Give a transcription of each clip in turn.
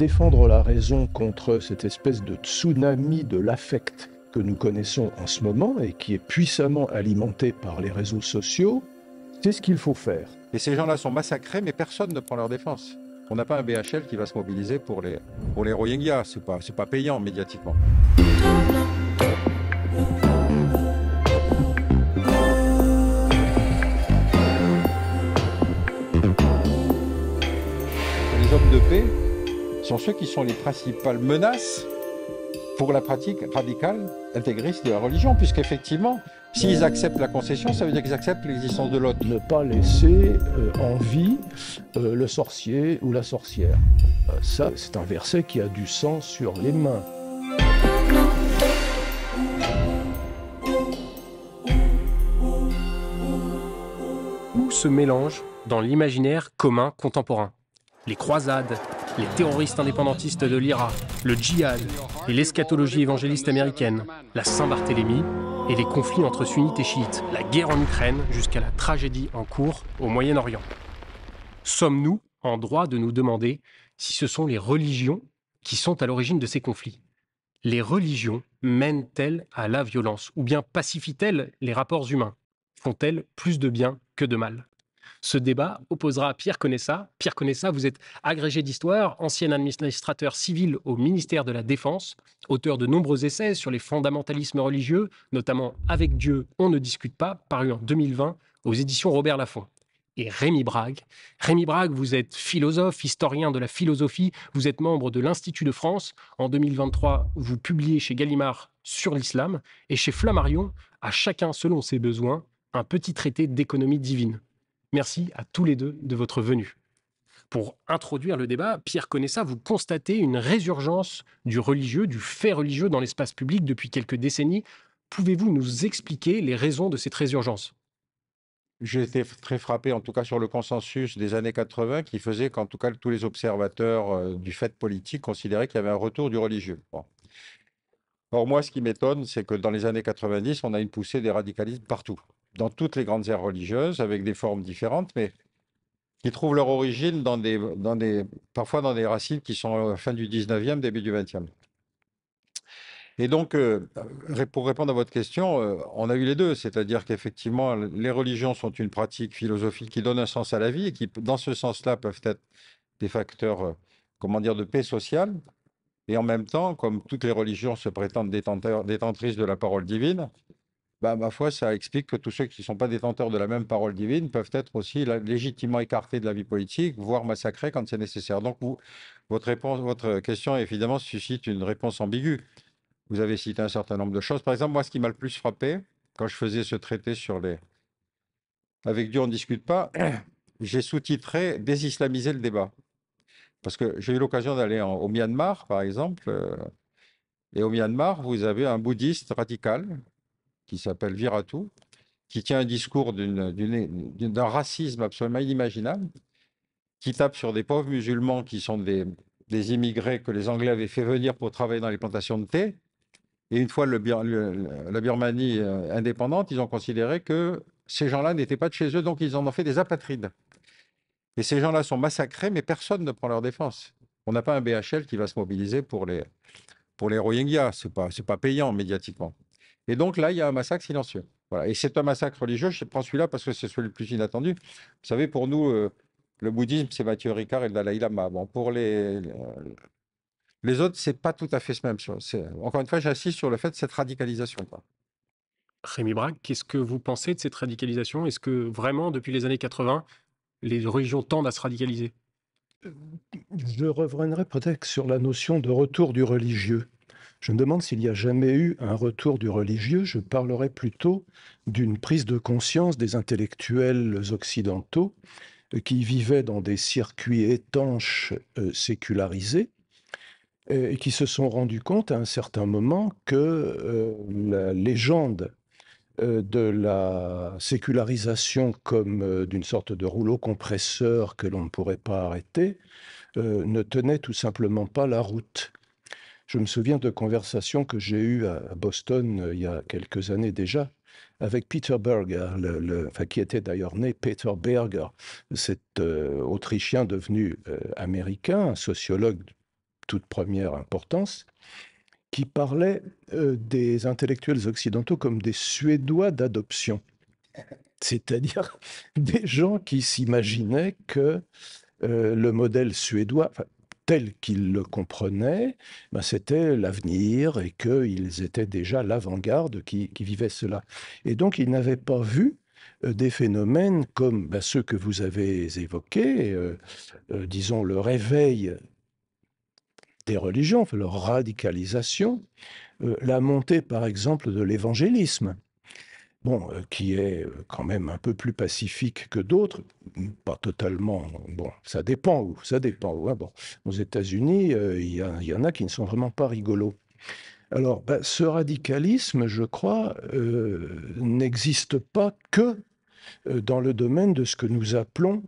défendre la raison contre cette espèce de tsunami de l'affect que nous connaissons en ce moment et qui est puissamment alimenté par les réseaux sociaux, c'est ce qu'il faut faire. Et ces gens-là sont massacrés, mais personne ne prend leur défense. On n'a pas un BHL qui va se mobiliser pour les, pour les Rohingyas. Ce n'est pas payant médiatiquement. sont ceux qui sont les principales menaces pour la pratique radicale intégriste de la religion, puisque puisqu'effectivement, s'ils acceptent la concession, ça veut dire qu'ils acceptent l'existence de l'autre. Ne pas laisser euh, en vie euh, le sorcier ou la sorcière. Euh, ça, c'est un verset qui a du sang sur les mains. Où se mélange dans l'imaginaire commun contemporain les croisades, les terroristes indépendantistes de l'IRA, le djihad et l'eschatologie évangéliste américaine, la Saint-Barthélemy et les conflits entre sunnites et chiites, la guerre en Ukraine jusqu'à la tragédie en cours au Moyen-Orient. Sommes-nous en droit de nous demander si ce sont les religions qui sont à l'origine de ces conflits Les religions mènent-elles à la violence ou bien pacifient-elles les rapports humains Font-elles plus de bien que de mal ce débat opposera Pierre Conessa. Pierre Conessa, vous êtes agrégé d'histoire, ancien administrateur civil au ministère de la Défense, auteur de nombreux essais sur les fondamentalismes religieux, notamment Avec Dieu, on ne discute pas, paru en 2020 aux éditions Robert Laffont et Rémi Brague. Rémi Brague, vous êtes philosophe, historien de la philosophie, vous êtes membre de l'Institut de France. En 2023, vous publiez chez Gallimard sur l'islam et chez Flammarion, à chacun selon ses besoins, un petit traité d'économie divine. Merci à tous les deux de votre venue. Pour introduire le débat, Pierre ça vous constatez une résurgence du religieux, du fait religieux dans l'espace public depuis quelques décennies. Pouvez-vous nous expliquer les raisons de cette résurgence j'ai été très frappé, en tout cas sur le consensus des années 80, qui faisait qu'en tout cas tous les observateurs euh, du fait politique considéraient qu'il y avait un retour du religieux. Or, moi, ce qui m'étonne, c'est que dans les années 90, on a une poussée des radicalismes partout dans toutes les grandes aires religieuses, avec des formes différentes, mais qui trouvent leur origine dans des, parfois dans des racines qui sont à euh, la fin du 19e, début du 20e. Et donc, euh, pour répondre à votre question, euh, on a eu les deux, c'est-à-dire qu'effectivement, les religions sont une pratique philosophique qui donne un sens à la vie et qui, dans ce sens-là, peuvent être des facteurs, comment dire, de paix sociale. Et en même temps, comme toutes les religions se prétendent détentrices de la parole divine, bah, ma foi, ça explique que tous ceux qui ne sont pas détenteurs de la même parole divine peuvent être aussi légitimement écartés de la vie politique, voire massacrés quand c'est nécessaire. Donc, votre, réponse, votre question, évidemment, suscite une réponse ambiguë. Vous avez cité un certain nombre de choses. Par exemple, moi, ce qui m'a le plus frappé, quand je faisais ce traité sur les... Avec Dieu, on ne discute pas. J'ai sous-titré « Désislamiser le débat ». Parce que j'ai eu l'occasion d'aller au Myanmar, par exemple. Euh, et au Myanmar, vous avez un bouddhiste radical qui s'appelle Viratou, qui tient un discours d'un racisme absolument inimaginable, qui tape sur des pauvres musulmans qui sont des, immigrés que les Anglais avaient fait venir pour travailler dans les plantations de thé. Et une fois la Birmanie euh, indépendante, ils ont considéré que ces gens-là n'étaient pas de chez eux, donc ils en ont fait des apatrides. Et ces gens-là sont massacrés, mais personne ne prend leur défense. On n'a pas un BHL qui va se mobiliser pour les, pour les Rohingyas. Ce n'est pas payant médiatiquement. Et donc là, il y a un massacre silencieux. Voilà. Et c'est un massacre religieux. Je prends celui-là parce que c'est celui le plus inattendu. Vous savez, pour nous, euh, le bouddhisme, c'est Mathieu Ricard et le Dalai Lama. Bon, pour les, euh, les, autres, c'est pas tout à fait ce même. Encore une fois, j'insiste sur le fait de cette radicalisation. Rémi Braque, qu'est-ce que vous pensez de cette radicalisation Est-ce que vraiment, depuis les années 80, les religions tendent à se radicaliser euh, Je reviendrai peut-être sur la notion de retour du religieux. Je me demande s'il n'y a jamais eu un retour du religieux. Je parlerai plutôt d'une prise de conscience des intellectuels occidentaux euh, qui vivaient dans des circuits étanches euh, sécularisés euh, et qui se sont rendus compte à un certain moment que la légende de la sécularisation comme d'une sorte de rouleau compresseur que l'on ne pourrait pas arrêter ne tenait tout simplement pas la route. Je me souviens de conversations que j'ai eues à Boston euh, il y a quelques années déjà avec Peter Berger, le, qui était d'ailleurs né Peter Berger, cet euh, Autrichien devenu euh, américain, un sociologue de toute première importance, qui parlait des intellectuels occidentaux comme des Suédois d'adoption, c'est-à-dire des gens qui s'imaginaient que le modèle suédois, tel qu'ils le comprenaient, c'était l'avenir et qu'ils étaient déjà l'avant-garde qui, vivait cela. Et donc, ils n'avaient pas vu euh, des phénomènes comme ben, ceux que vous avez évoqués, euh, euh, disons le réveil des religions, leur radicalisation, la montée par exemple de l'évangélisme, bon, euh, qui est euh, quand même un peu plus pacifique que d'autres, pas totalement, bon, ça dépend où, ça dépend hein. bon. Aux États-Unis, euh, il y, en a qui ne sont vraiment pas rigolos. Alors, ben, ce radicalisme, je crois, n'existe pas que dans le domaine de ce que nous appelons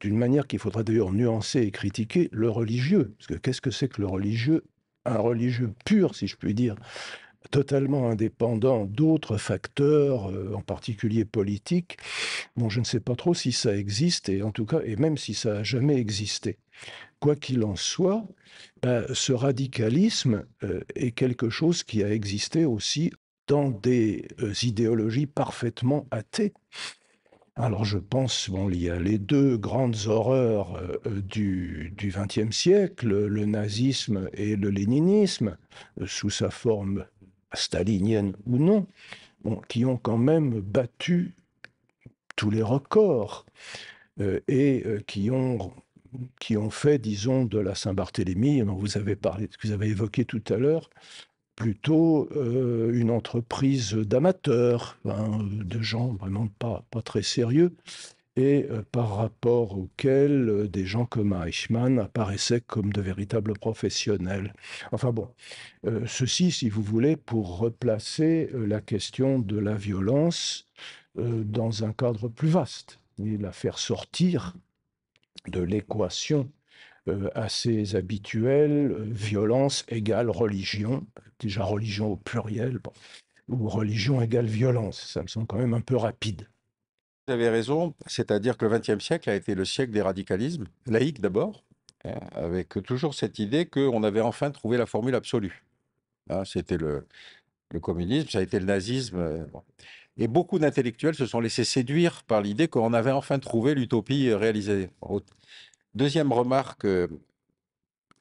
d'une manière qu'il faudra d'ailleurs nuancer et critiquer, le religieux. Parce que qu'est-ce que c'est que le religieux Un religieux pur, si je puis dire, totalement indépendant d'autres facteurs, euh, en particulier politiques. Bon, je ne sais pas trop si ça existe, et en tout cas, et même si ça a jamais existé. Quoi qu'il en soit, euh, ce radicalisme euh, est quelque chose qui a existé aussi dans des idéologies parfaitement athées. Alors je pense, bon, il y a les deux grandes horreurs du XXe siècle, le nazisme et le léninisme, sous sa forme stalinienne ou non, qui ont quand même battu tous les records euh, et euh, qui ont qui ont fait, disons, de la Saint-Barthélemy, dont vous avez parlé, que vous avez évoqué tout à l'heure, plutôt euh, une entreprise d'amateurs, hein, de gens vraiment pas, pas très sérieux, et euh, par rapport auquel euh, des gens comme Eichmann apparaissaient comme de véritables professionnels. Enfin bon, euh, ceci, si vous voulez, pour replacer la question de la violence dans un cadre plus vaste et la faire sortir de l'équation assez habituelle, violence égale religion, déjà religion au pluriel, ou religion égale violence, ça me semble quand même un peu rapide. Vous avez raison, c'est-à-dire que le XXe siècle a été le siècle des radicalismes, laïques d'abord, hein, avec toujours cette idée qu'on avait enfin trouvé la formule absolue. Hein, c'était le, communisme, ça a été le nazisme. Euh, Et beaucoup d'intellectuels se sont laissés séduire par l'idée qu'on avait enfin trouvé l'utopie euh, réalisée. Deuxième remarque, euh,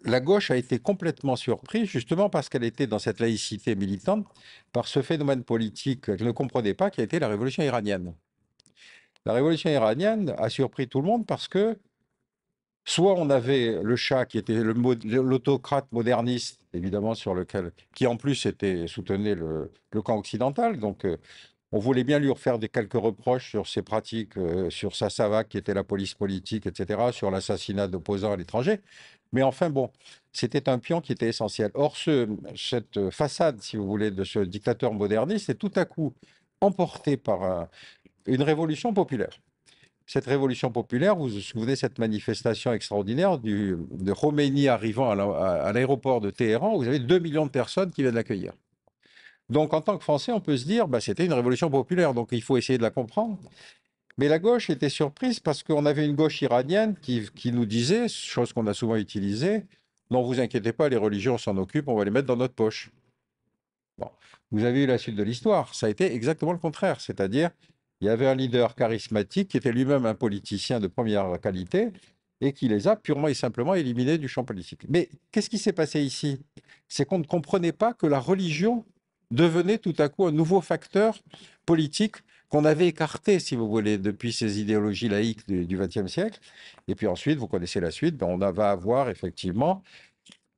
la gauche a été complètement surprise, justement parce qu'elle était dans cette laïcité militante, par ce phénomène politique qu'elle ne comprenait pas, qui a été la révolution iranienne. La révolution iranienne a surpris tout le monde parce que soit on avait le chat qui était l'autocrate moderniste, évidemment, sur lequel, qui en plus était, soutenait le, camp occidental, donc euh, on voulait bien lui refaire des quelques reproches sur ses pratiques, euh, sur sa SAVAC qui était la police politique, etc., sur l'assassinat d'opposants à l'étranger. Mais enfin, bon, c'était un pion qui était essentiel. Or, ce, cette façade, si vous voulez, de ce dictateur moderniste est tout à coup emportée par un, une révolution populaire. Cette révolution populaire, vous vous souvenez cette manifestation extraordinaire de Khomeini arrivant à l'aéroport de Téhéran, vous avez 2 millions de personnes qui viennent l'accueillir. Donc en tant que Français, on peut se dire, bah, c'était une révolution populaire, donc il faut essayer de la comprendre. Mais la gauche était surprise parce qu'on avait une gauche iranienne qui, nous disait, chose qu'on a souvent utilisée, non, vous inquiétez pas, les religions s'en occupent, on va les mettre dans notre poche. Bon. Vous avez eu la suite de l'histoire, ça a été exactement le contraire, c'est-à-dire il y avait un leader charismatique qui était lui-même un politicien de première qualité et qui les a purement et simplement éliminés du champ politique. Mais qu'est-ce qui s'est passé ici C'est qu'on ne comprenait pas que la religion devenait tout à coup un nouveau facteur politique qu'on avait écarté, si vous voulez, depuis ces idéologies laïques du XXe siècle. Et puis ensuite, vous connaissez la suite, ben, on va avoir effectivement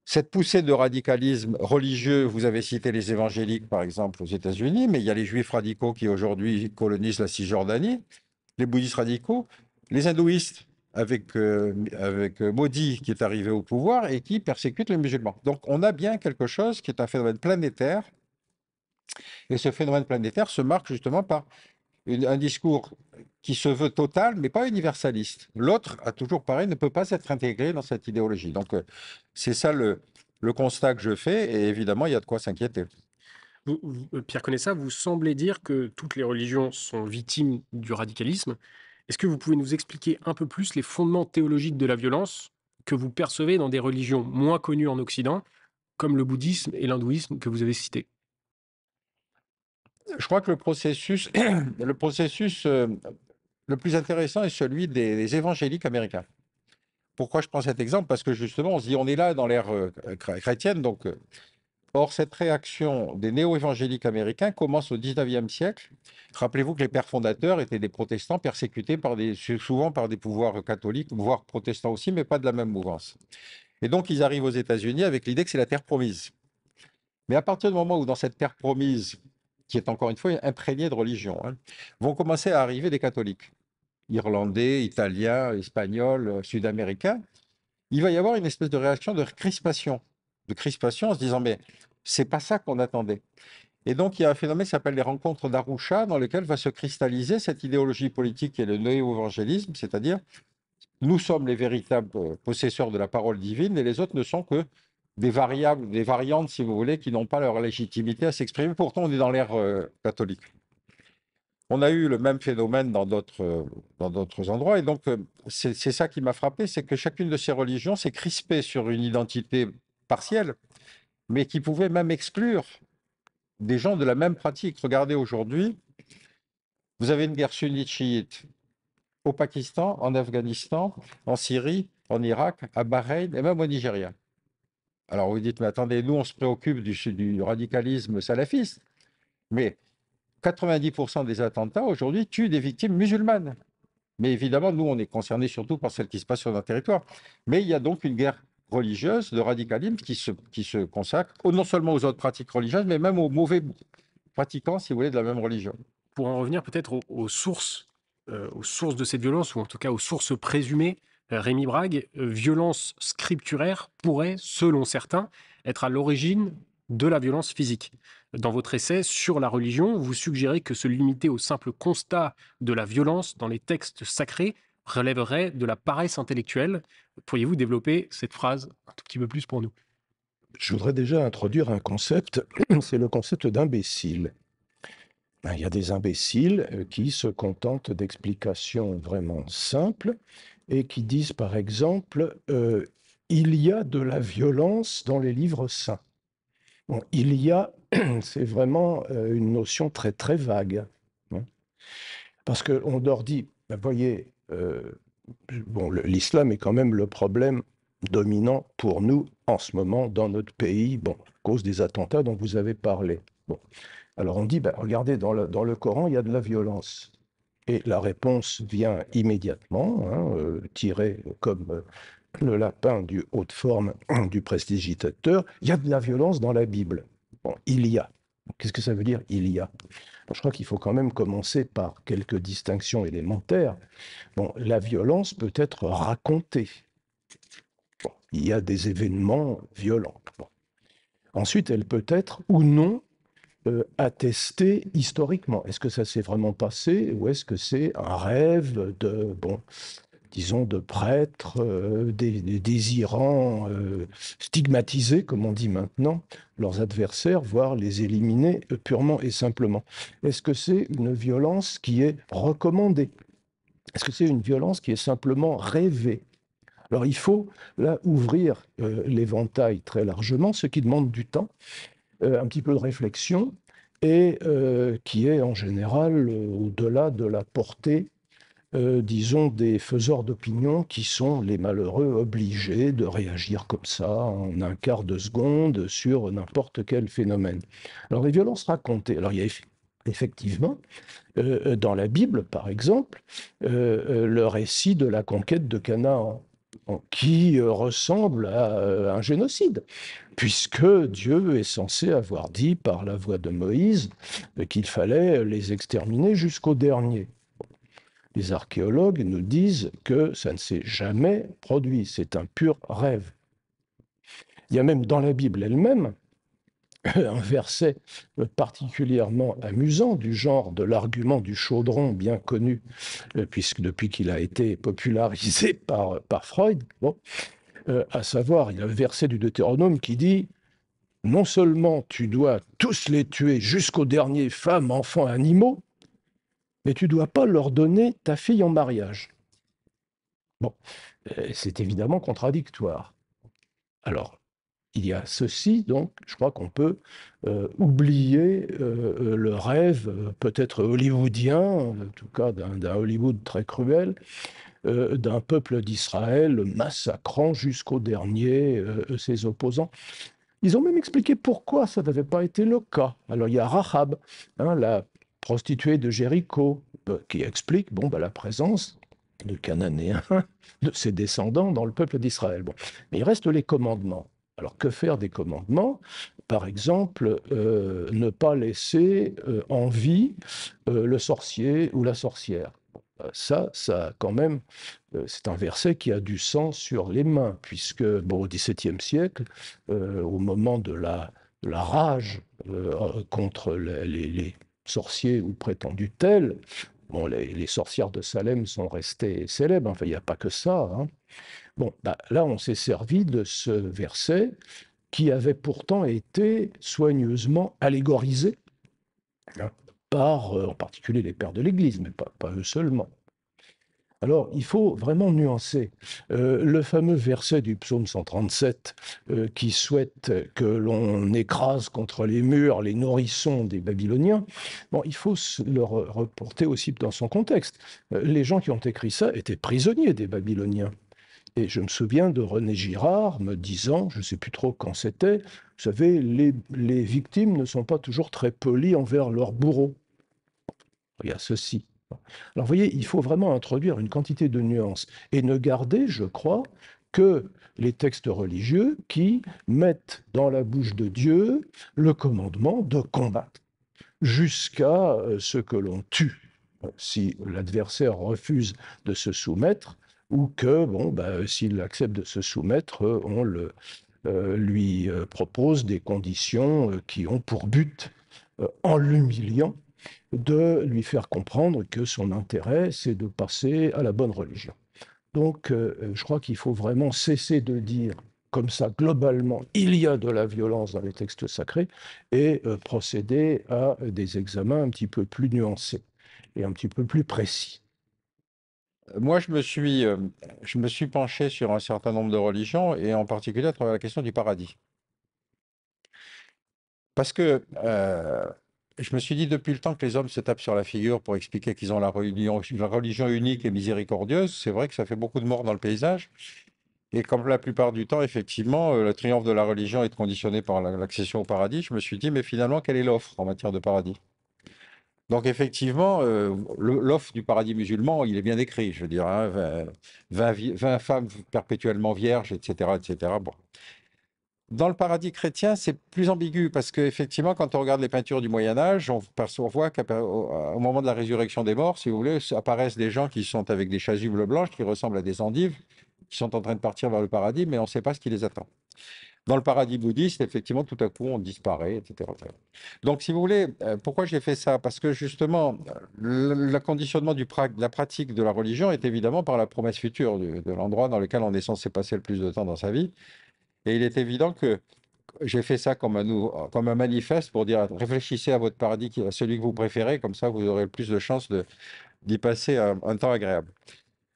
cette poussée de radicalisme religieux, vous avez cité les évangéliques par exemple aux États-Unis, mais il y a les juifs radicaux qui aujourd'hui colonisent la Cisjordanie, les bouddhistes radicaux, les hindouistes avec, euh, euh, Modi qui est arrivé au pouvoir et qui persécute les musulmans. Donc on a bien quelque chose qui est un phénomène planétaire. Et ce phénomène planétaire se marque justement par un discours qui se veut total, mais pas universaliste. L'autre, a toujours pareil, ne peut pas s'être intégré dans cette idéologie. Donc, euh, c'est ça le, le constat que je fais, et évidemment, il y a de quoi s'inquiéter. Vous, euh, Pierre Connaissa, vous semblez dire que toutes les religions sont victimes du radicalisme. Est-ce que vous pouvez nous expliquer un peu plus les fondements théologiques de la violence que vous percevez dans des religions moins connues en Occident, comme le bouddhisme et l'hindouisme que vous avez cités Je crois que le processus, le processus euh, le plus intéressant est celui des, évangéliques américains. Pourquoi je prends cet exemple Parce que justement, on se dit, on est là dans l'ère euh, chrétienne, donc euh, Or, cette réaction des néo-évangéliques américains commence au 19e siècle. Rappelez-vous que les pères fondateurs étaient des protestants persécutés par des, souvent par des pouvoirs catholiques, voire protestants aussi, mais pas de la même mouvance. Et donc, ils arrivent aux États-Unis avec l'idée que c'est la terre promise. Mais à partir du moment où, dans cette terre promise, qui est encore une fois imprégné de religion, hein. vont commencer à arriver des catholiques, irlandais, italiens, espagnols, euh, sud-américains. Il va y avoir une espèce de réaction de crispation, de crispation en se disant mais c'est pas ça qu'on attendait. Et donc, il y a un phénomène qui s'appelle les rencontres d'Arusha, dans lequel va se cristalliser cette idéologie politique et le néo-évangélisme, c'est-à-dire nous sommes les véritables euh, possesseurs de la parole divine et les autres ne sont que des variables, des variantes, si vous voulez, qui n'ont pas leur légitimité à s'exprimer. Pourtant, on est dans l'ère euh, catholique. On a eu le même phénomène dans d'autres, euh, endroits. Et donc, euh, c'est, c'est ça qui m'a frappé, c'est que chacune de ces religions s'est crispée sur une identité partielle, mais qui pouvait même exclure des gens de la même pratique. Regardez aujourd'hui, vous avez une guerre sunnite chiite au Pakistan, en Afghanistan, en Syrie, en Irak, à Bahreïn et même au Nigeria. Alors vous dites, mais attendez, nous, on se préoccupe du, radicalisme salafiste, mais 90% des attentats aujourd'hui tuent des victimes musulmanes. Mais évidemment, nous, on est concernés surtout par celles qui se passent sur notre territoire. Mais il y a donc une guerre religieuse, de radicalisme, qui se, consacre non seulement aux autres pratiques religieuses, mais même aux mauvais pratiquants, si vous voulez, de la même religion. Pour en revenir peut-être aux, sources, euh, aux sources de cette violence, ou en tout cas aux sources présumées, Rémi Brague, euh, violence scripturaire pourrait, selon certains, être à l'origine de la violence physique. Dans votre essai sur la religion, vous suggérez que se limiter au simple constat de la violence dans les textes sacrés relèverait de la paresse intellectuelle. Pourriez-vous développer cette phrase un tout petit peu plus pour nous Je voudrais déjà introduire un concept, c'est le concept d'imbécile. Ben, il y a des imbéciles euh, qui se contentent d'explications vraiment simples et qui disent par exemple euh, il y a de la violence dans les livres saints. Bon, il y a, c'est vraiment euh, une notion très très vague. Hein. parce qu'on leur dit, vous bah, voyez, euh, bon, l'islam est quand même le problème dominant pour nous en ce moment dans notre pays, bon, à cause des attentats dont vous avez parlé. Bon. Alors on dit, bah, regardez, dans le Coran, il y a de la violence. Et la réponse vient immédiatement, hein, euh, tirée comme euh, le lapin du haut de forme du prestigitateur, il y a de la violence dans la Bible. il y a. Qu'est-ce que ça veut dire il y a Je crois qu'il faut quand même commencer par quelques distinctions élémentaires. Bon, la violence peut être racontée. il y a des événements violents. Ensuite, elle peut être ou non euh, attesté historiquement. Est-ce que ça s'est vraiment passé ou est-ce que c'est un rêve de, bon, disons, de prêtres euh, des, désirants euh, stigmatisés, stigmatiser, comme on dit maintenant, leurs adversaires, voire les éliminer purement et simplement Est-ce que c'est une violence qui est recommandée Est-ce que c'est une violence qui est simplement rêvée alors il faut là ouvrir l'éventail très largement, ce qui demande du temps. Euh, un petit peu de réflexion et euh, qui est en général euh, au-delà de la portée disons, des faiseurs d'opinion qui sont les malheureux obligés de réagir comme ça en un quart de seconde sur n'importe quel phénomène. Alors les violences racontées, alors il y a effectivement dans la Bible par exemple le récit de la conquête de Canaan qui euh, ressemble à euh, un génocide, puisque Dieu est censé avoir dit par la voix de Moïse euh, qu'il fallait les exterminer jusqu'au dernier. Les archéologues nous disent que ça ne s'est jamais produit, c'est un pur rêve. Il y a même dans la Bible elle-même un verset euh, particulièrement amusant du genre de l'argument du chaudron bien connu, euh, puisque depuis qu'il a été popularisé par, par Freud, bon, euh, à savoir, il y a un verset du Deutéronome qui dit Non seulement tu dois tous les tuer jusqu'aux derniers femmes, enfants, animaux, mais tu ne dois pas leur donner ta fille en mariage. Bon, c'est évidemment contradictoire. Alors, il y a ceci, donc je crois qu'on peut euh, oublier euh, euh, le rêve peut-être hollywoodien, en tout cas d'un Hollywood très cruel, d'un peuple d'Israël massacrant jusqu'au dernier ses opposants. Ils ont même expliqué pourquoi ça n'avait pas été le cas. Alors il y a Rahab, hein, la prostituée de Jéricho, qui explique bon, bah, la présence de Cananéens, de ses descendants dans le peuple d'Israël. Bon. Mais il reste les commandements. Alors que faire des commandements Par exemple, euh, ne pas laisser euh, en vie euh, le sorcier ou la sorcière. Bah, ça, ça quand même, c'est un verset qui a du sang sur les mains, puisque bon, au XVIIe siècle, au moment de la, rage contre les, sorciers ou prétendus tels, bon, les, sorcières de Salem sont restées célèbres, enfin il n'y a pas que ça. Hein. Bon, bah, là, on s'est servi de ce verset qui avait pourtant été soigneusement allégorisé hein, par, euh, en particulier, les pères de l'Église, mais pas, eux seulement. Alors, il faut vraiment nuancer. Euh, le fameux verset du psaume 137 euh, qui souhaite que l'on écrase contre les murs les nourrissons des Babyloniens, bon, il faut le reporter aussi dans son contexte. les gens qui ont écrit ça étaient prisonniers des Babyloniens. Et je me souviens de René Girard me disant, je ne sais plus trop quand c'était, vous savez, les, victimes ne sont pas toujours très polies envers leurs bourreaux. » Il y a ceci. Alors vous voyez, il faut vraiment introduire une quantité de nuances et ne garder, je crois, que les textes religieux qui mettent dans la bouche de Dieu le commandement de combattre jusqu'à euh, ce que l'on tue si l'adversaire refuse de se soumettre, ou que, bon, bah, euh, s'il accepte de se soumettre, euh, on le, euh, lui propose des conditions qui ont pour but, en l'humiliant, de lui faire comprendre que son intérêt, c'est de passer à la bonne religion. Donc, je crois qu'il faut vraiment cesser de dire comme ça, globalement, il y a de la violence dans les textes sacrés, et procéder à des examens un petit peu plus nuancés et un petit peu plus précis. Moi, je me, suis, euh, je me suis penché sur un certain nombre de religions, et en particulier à travers la question du paradis. Parce que euh, je me suis dit, depuis le temps que les hommes se tapent sur la figure pour expliquer qu'ils ont la religion, la religion unique et miséricordieuse, c'est vrai que ça fait beaucoup de morts dans le paysage. Et comme la plupart du temps, effectivement, euh, le triomphe de la religion est conditionné par l'accession au paradis, je me suis dit, mais finalement, quelle est l'offre en matière de paradis donc effectivement, euh, l'offre du paradis musulman, il est bien décrit, je veux dire, 20, hein, femmes perpétuellement vierges, etc., etc. Dans le paradis chrétien, c'est plus ambigu parce qu'effectivement, quand on regarde les peintures du Moyen Âge, on, on voit qu'au moment de la résurrection des morts, si vous voulez, apparaissent des gens qui sont avec des chasubles blanches qui ressemblent à des endives, qui sont en train de partir vers le paradis, mais on ne sait pas ce qui les attend. Dans le paradis bouddhiste, effectivement, tout à coup, on disparaît, etc. Donc, si vous voulez, euh, pourquoi j'ai fait ça Parce que justement, le conditionnement du la pratique de la religion est évidemment par la promesse future de, l'endroit dans lequel on est censé passer le plus de temps dans sa vie. Et il est évident que j'ai fait ça comme un, comme un manifeste pour dire réfléchissez à votre paradis, à celui que vous préférez, comme ça vous aurez le plus de chances d'y passer un temps agréable.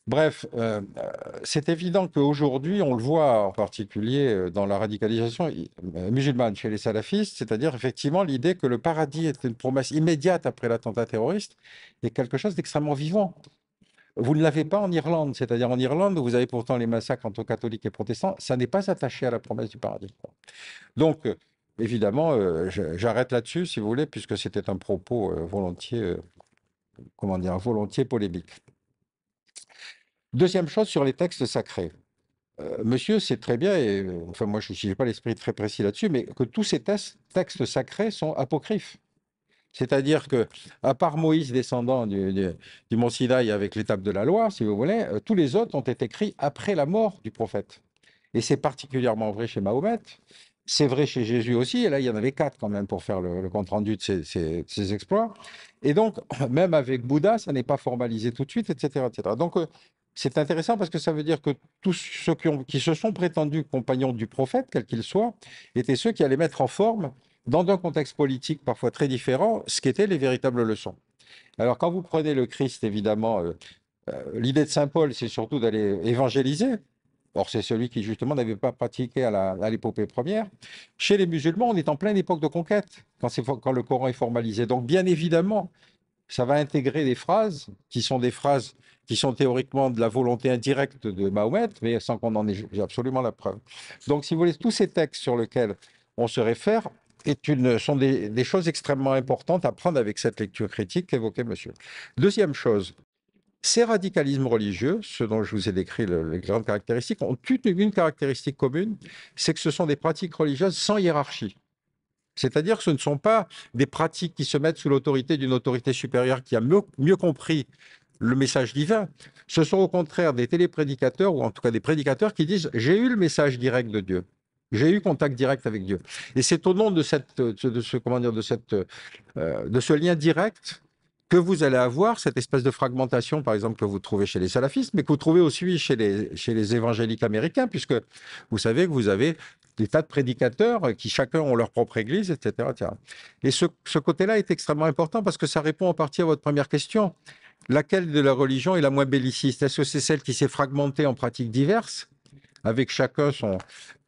Bref, euh, euh, c'est évident qu'aujourd'hui, on le voit en particulier euh, dans la radicalisation musulmane chez les salafistes, c'est-à-dire effectivement l'idée que le paradis est une promesse immédiate après l'attentat terroriste est quelque chose d'extrêmement vivant. Vous ne l'avez pas en Irlande, c'est-à-dire en Irlande, où vous avez pourtant les massacres entre catholiques et protestants, ça n'est pas attaché à la promesse du paradis. Donc, évidemment, j'arrête là-dessus, si vous voulez, puisque c'était un propos volontiers, comment dire, volontiers polémique. Deuxième chose sur les textes sacrés. Euh, monsieur sait très bien, et euh, enfin moi je n'ai pas l'esprit très précis là-dessus, mais que tous ces textes, sacrés sont apocryphes. C'est-à-dire que, à part Moïse descendant du, mont Sinaï avec l'étape de la loi, si vous voulez, euh, tous les autres ont été écrits après la mort du prophète. Et c'est particulièrement vrai chez Mahomet, c'est vrai chez Jésus aussi, et là il y en avait quatre quand même pour faire le, compte-rendu de ses, exploits. Et donc, même avec Bouddha, ça n'est pas formalisé tout de suite, etc. Donc, c'est intéressant parce que ça veut dire que tous ceux qui, se sont prétendus compagnons du prophète, quel qu'il soit, étaient ceux qui allaient mettre en forme, dans un contexte politique parfois très différent, ce qu'étaient les véritables leçons. Alors quand vous prenez le Christ, évidemment, euh, euh, l'idée de Saint Paul, c'est surtout d'aller évangéliser, Or, c'est celui qui, justement, n'avait pas pratiqué à l'épopée première. Chez les musulmans, on est en pleine époque de conquête, quand le Coran est formalisé. Donc, bien évidemment, ça va intégrer des phrases qui sont des phrases qui sont théoriquement de la volonté indirecte de Mahomet, mais sans qu'on en ait absolument la preuve. Donc, si vous voulez, tous ces textes sur lesquels on se réfère une, sont des, choses extrêmement importantes à prendre avec cette lecture critique qu'évoquait monsieur. Deuxième chose, ces radicalismes religieux, ce dont je vous ai décrit les grandes caractéristiques, ont une caractéristique commune, c'est que ce sont des pratiques religieuses sans hiérarchie. C'est-à-dire que ce ne sont pas des pratiques qui se mettent sous l'autorité d'une autorité supérieure qui a mieux, compris le message divin. Ce sont au contraire des téléprédicateurs, ou en tout cas des prédicateurs, qui disent J'ai eu le message direct de Dieu. J'ai eu contact direct avec Dieu. Et c'est au nom de, cette, de, ce, comment dire, de, cette, euh, de ce lien direct que vous allez avoir cette espèce de fragmentation, par exemple, que vous trouvez chez les salafistes, mais que vous trouvez aussi chez les, chez les évangéliques américains, puisque vous savez que vous avez des tas de prédicateurs qui chacun ont leur propre église, etc. Et ce, côté-là est extrêmement important parce que ça répond en partie à votre première question. Laquelle de la religion est la moins belliciste Est-ce que c'est celle qui s'est fragmentée en pratiques diverses avec chacun son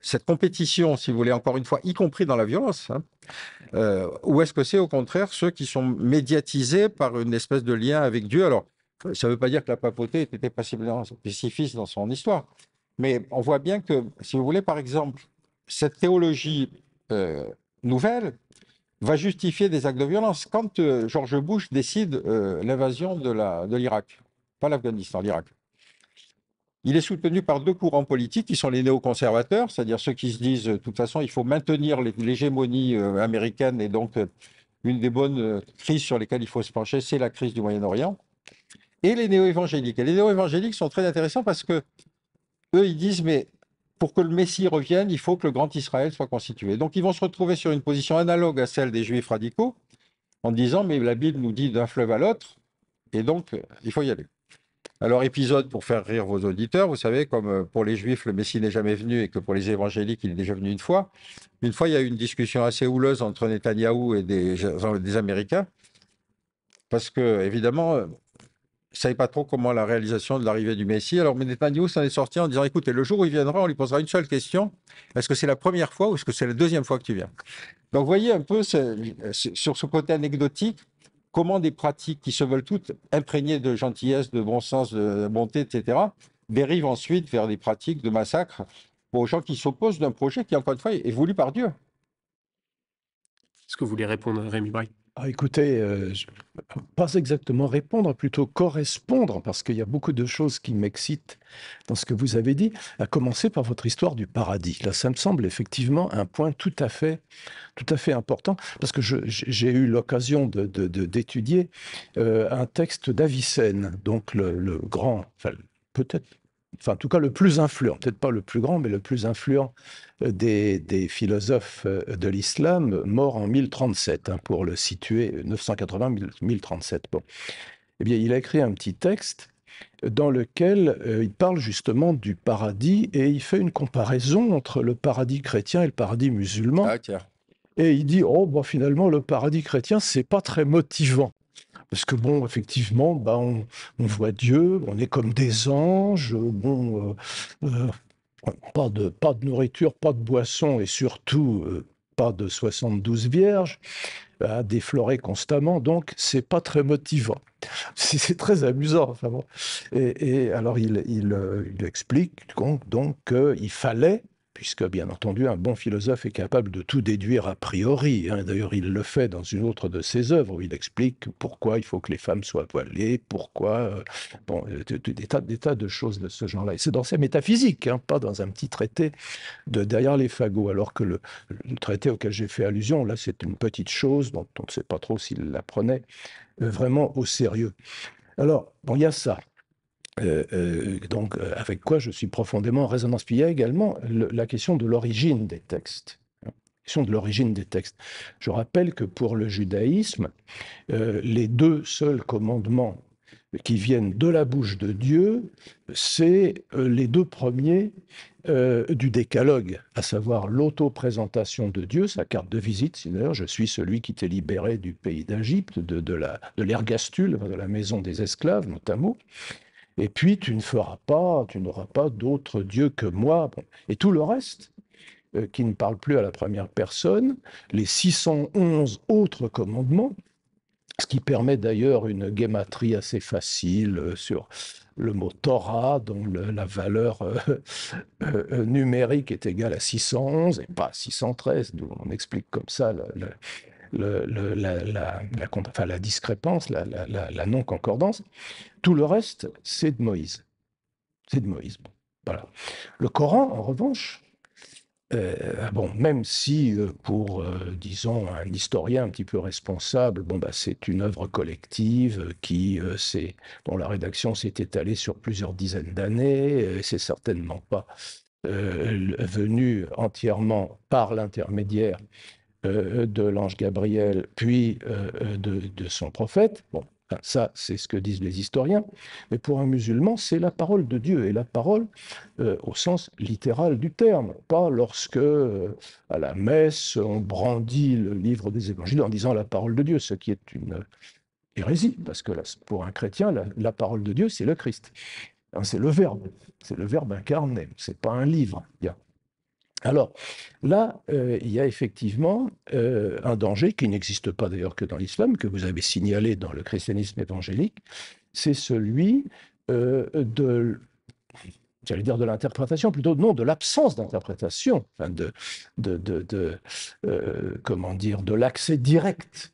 cette compétition, si vous voulez, encore une fois, y compris dans la violence, hein, euh, ou est-ce que c'est au contraire ceux qui sont médiatisés par une espèce de lien avec Dieu Alors, ça ne veut pas dire que la papauté était pas spécifique dans son histoire, mais on voit bien que, si vous voulez, par exemple, cette théologie euh, nouvelle va justifier des actes de violence. Quand euh, George Bush décide euh, l'invasion de l'Irak, pas l'Afghanistan, l'Irak, il est soutenu par deux courants politiques qui sont les néoconservateurs, c'est-à-dire ceux qui se disent, de toute façon, il faut maintenir l'hégémonie américaine et donc une des bonnes crises sur lesquelles il faut se pencher, c'est la crise du Moyen-Orient, et les néo-évangéliques. Et les néo-évangéliques sont très intéressants parce que eux, ils disent, mais pour que le Messie revienne, il faut que le grand Israël soit constitué. Donc ils vont se retrouver sur une position analogue à celle des Juifs radicaux, en disant, mais la Bible nous dit d'un fleuve à l'autre, et donc euh, il faut y aller. Alors épisode pour faire rire vos auditeurs, vous savez, comme euh, pour les Juifs, le Messie n'est jamais venu et que pour les évangéliques, il est déjà venu une fois. Une fois, il y a eu une discussion assez houleuse entre Netanyahou et des, euh, des Américains, parce que, évidemment, ne savait pas trop comment la réalisation de l'arrivée du Messie. Alors Netanyahu en est sorti en disant écoutez, le jour où il viendra, on lui posera une seule question est-ce que c'est la première fois ou est-ce que c'est la deuxième fois que tu viens Donc, vous voyez un peu sur ce côté anecdotique comment des pratiques qui se veulent toutes imprégnées de gentillesse, de bon sens, de bonté, etc., dérivent ensuite vers des pratiques de massacre aux gens qui s'opposent d'un projet qui, encore une fois, est voulu par Dieu. Est-ce que vous voulez répondre, Rémi ah, écoutez, euh, pas exactement répondre, plutôt correspondre, parce qu'il y a beaucoup de choses qui m'excitent dans ce que vous avez dit, à commencer par votre histoire du paradis. Là, ça me semble effectivement un point tout à fait, tout à fait important, parce que j'ai eu l'occasion d'étudier de, euh, un texte d'Avicenne, donc le, le grand, enfin, peut-être enfin en tout cas le plus influent, peut-être pas le plus grand, mais le plus influent euh, des, philosophes euh, de l'islam, mort en 1037, hein, pour le situer, 980-1037. Euh, bon. Eh bien, il a écrit un petit texte dans lequel il parle justement du paradis et il fait une comparaison entre le paradis chrétien et le paradis musulman. Ah, et il dit, oh, bon, bah, finalement, le paradis chrétien, c'est pas très motivant. Parce que bon, effectivement, bah, on, voit Dieu, on est comme des anges, bon, euh, euh, pas, de, pas de nourriture, pas de boisson et surtout euh, pas de 72 vierges à déflorer constamment, donc c'est pas très motivant. C'est très amusant. ça va et, alors il, explique donc qu'il fallait puisque bien entendu un bon philosophe est capable de tout déduire a priori. Hein. D'ailleurs, il le fait dans une autre de ses œuvres où il explique pourquoi il faut que les femmes soient voilées, pourquoi euh, bon, euh, des tas, des tas de choses de ce genre-là. Et c'est dans ses métaphysiques, hein, pas dans un petit traité de derrière les fagots. Alors que le, traité auquel j'ai fait allusion, là, c'est une petite chose dont on ne sait pas trop s'il la prenait euh, vraiment au sérieux. Alors, bon, il y a ça. Euh, euh, donc, euh, avec quoi je suis profondément en résonance. Puis il y a également la question de l'origine des textes hein. de l'origine des textes. Je rappelle que pour le judaïsme, les deux seuls commandements qui viennent de la bouche de Dieu, c'est les deux premiers du décalogue, à savoir l'autoprésentation de Dieu, sa carte de visite, D'ailleurs, je suis celui qui t'est libéré du pays d'Égypte, de, de l'ergastule, de, de la maison des esclaves notamment, et puis, tu ne feras pas, tu n'auras pas d'autre Dieu que moi. Et tout le reste, euh, qui ne parle plus à la première personne, les 611 autres commandements, ce qui permet d'ailleurs une guématrie assez facile euh, sur le mot Torah, dont la valeur euh, numérique est égale à 611 et pas à 613, d'où on explique comme ça le, la, la, enfin, la, discrépance, la, non-concordance. Tout le reste, c'est de Moïse. C'est de Moïse. voilà. Le Coran, en revanche, euh, ah bon, même si euh, pour, euh, disons, un historien un petit peu responsable, bon, bah, c'est une œuvre collective qui, dont la rédaction s'est étalée sur plusieurs dizaines d'années, c'est certainement pas venu entièrement par l'intermédiaire euh, de l'ange Gabriel, puis euh, euh, de, son prophète. Bon, ça, c'est ce que disent les historiens. Mais pour un musulman, c'est la parole de Dieu, et la parole au sens littéral du terme, pas lorsque, à la messe, on brandit le livre des évangiles en disant la parole de Dieu, ce qui est une hérésie, parce que pour un chrétien, la, parole de Dieu, c'est le Christ. Hein, c'est le Verbe, c'est le Verbe incarné, ce n'est pas un livre. Il alors là, euh, il y a effectivement euh, un danger qui n'existe pas d'ailleurs que dans l'islam, que vous avez signalé dans le christianisme évangélique, c'est celui euh, de j'allais dire de l'interprétation, plutôt non, de l'absence d'interprétation, de comment dire, de l'accès direct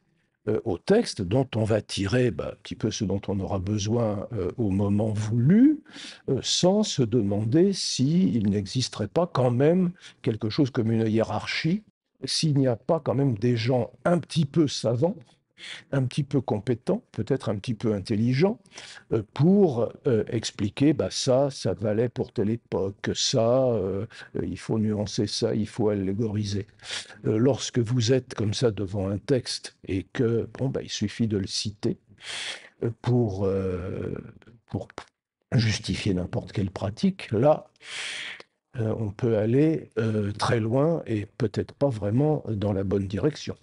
euh, au texte dont on va tirer bah, un petit peu ce dont on aura besoin euh, au moment voulu, euh, sans se demander s'il n'existerait pas quand même quelque chose comme une hiérarchie, s'il n'y a pas quand même des gens un petit peu savants un petit peu compétent, peut-être un petit peu intelligent, euh, pour euh, expliquer, bah ça, ça valait pour telle époque, ça, euh, il faut nuancer ça, il faut allégoriser. lorsque vous êtes comme ça devant un texte et que, bon, bah, il suffit de le citer pour, pour justifier n'importe quelle pratique, là, on peut aller très loin et peut-être pas vraiment dans la bonne direction.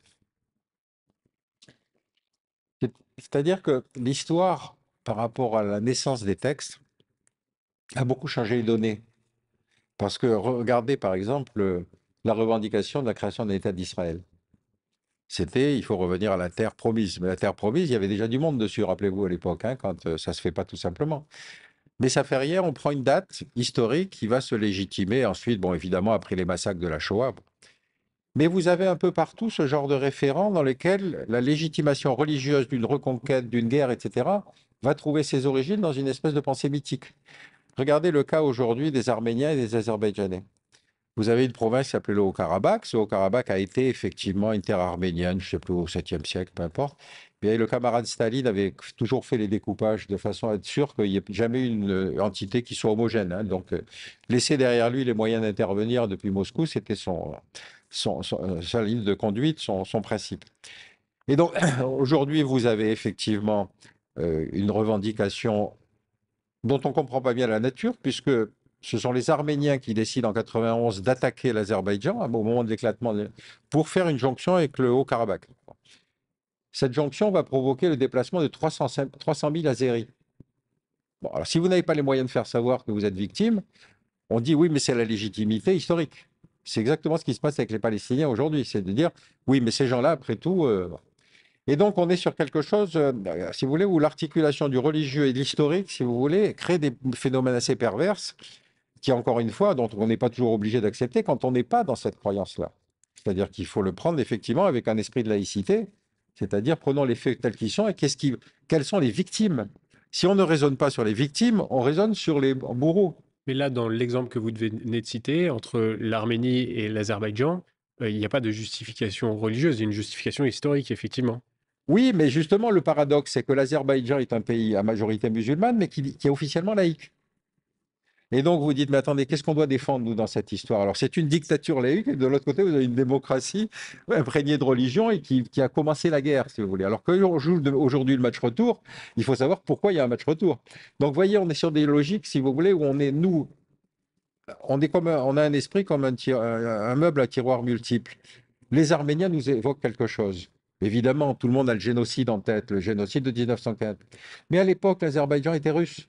C'est-à-dire que l'histoire, par rapport à la naissance des textes, a beaucoup changé les données. Parce que regardez par exemple la revendication de la création d'un État d'Israël. C'était il faut revenir à la terre promise. Mais la terre promise, il y avait déjà du monde dessus, rappelez-vous à l'époque, hein, quand euh, ça ne se fait pas tout simplement. Mais ça fait rien, on prend une date historique qui va se légitimer. Ensuite, bon, évidemment, après les massacres de la Shoah, mais vous avez un peu partout ce genre de référent dans lesquels la légitimation religieuse d'une reconquête, d'une guerre, etc., va trouver ses origines dans une espèce de pensée mythique. Regardez le cas aujourd'hui des Arméniens et des Azerbaïdjanais. Vous avez une province qui s'appelait le Haut-Karabakh. Ce Haut-Karabakh a été effectivement une terre arménienne, je ne sais plus, au 7e siècle, peu importe. Et eh le camarade Staline avait toujours fait les découpages de façon à être sûr qu'il n'y ait jamais une euh, entité qui soit homogène. Hein. Donc, euh, laisser derrière lui les moyens d'intervenir depuis Moscou, c'était son, son, euh, sa ligne de conduite, son, principe. Et donc, aujourd'hui, vous avez effectivement euh, une revendication dont on ne comprend pas bien la nature, puisque ce sont les Arméniens qui décident en 91 d'attaquer l'Azerbaïdjan hein, au moment de l'éclatement, pour faire une jonction avec le Haut-Karabakh. Cette jonction va provoquer le déplacement de 300, 000 Azeris. Bon, alors si vous n'avez pas les moyens de faire savoir que vous êtes victime, on dit oui, mais c'est la légitimité historique. C'est exactement ce qui se passe avec les Palestiniens aujourd'hui, c'est de dire, oui, mais ces gens-là, après tout... Euh, et donc, on est sur quelque chose, euh, bah, si vous voulez, où l'articulation du religieux et de l'historique, si vous voulez, crée des phénomènes assez pervers qui, encore une fois, dont on n'est pas toujours obligé d'accepter quand on n'est pas dans cette croyance-là. C'est-à-dire qu'il faut le prendre, effectivement, avec un esprit de laïcité, c'est-à-dire prenons les faits tels qu'ils sont et qu'est-ce qui, quelles sont les victimes si on ne raisonne pas sur les victimes, on raisonne sur les bourreaux. Mais là, dans l'exemple que vous venez de citer, entre l'Arménie et l'Azerbaïdjan, euh, il n'y a pas de justification religieuse, il y a une justification historique, effectivement. Oui, mais justement, le paradoxe, c'est que l'Azerbaïdjan est un pays à majorité musulmane, mais qui est officiellement laïque. Et donc, vous dites, mais attendez, qu'est-ce qu'on doit défendre, nous, dans cette histoire Alors, c'est une dictature laïque, et de l'autre côté, vous avez une démocratie imprégnée de religion et qui, qui a commencé la guerre, si vous voulez. Alors que aujourd'hui le match retour, il faut savoir pourquoi il y a un match retour. Donc, voyez, on est sur des logiques, si vous voulez, où on est, nous, on, est comme on a un esprit comme un, meuble à tiroirs multiples. Les Arméniens nous évoquent quelque chose. Évidemment, tout le monde a le génocide en tête, le génocide de 1904. Mais à l'époque, l'Azerbaïdjan était russe.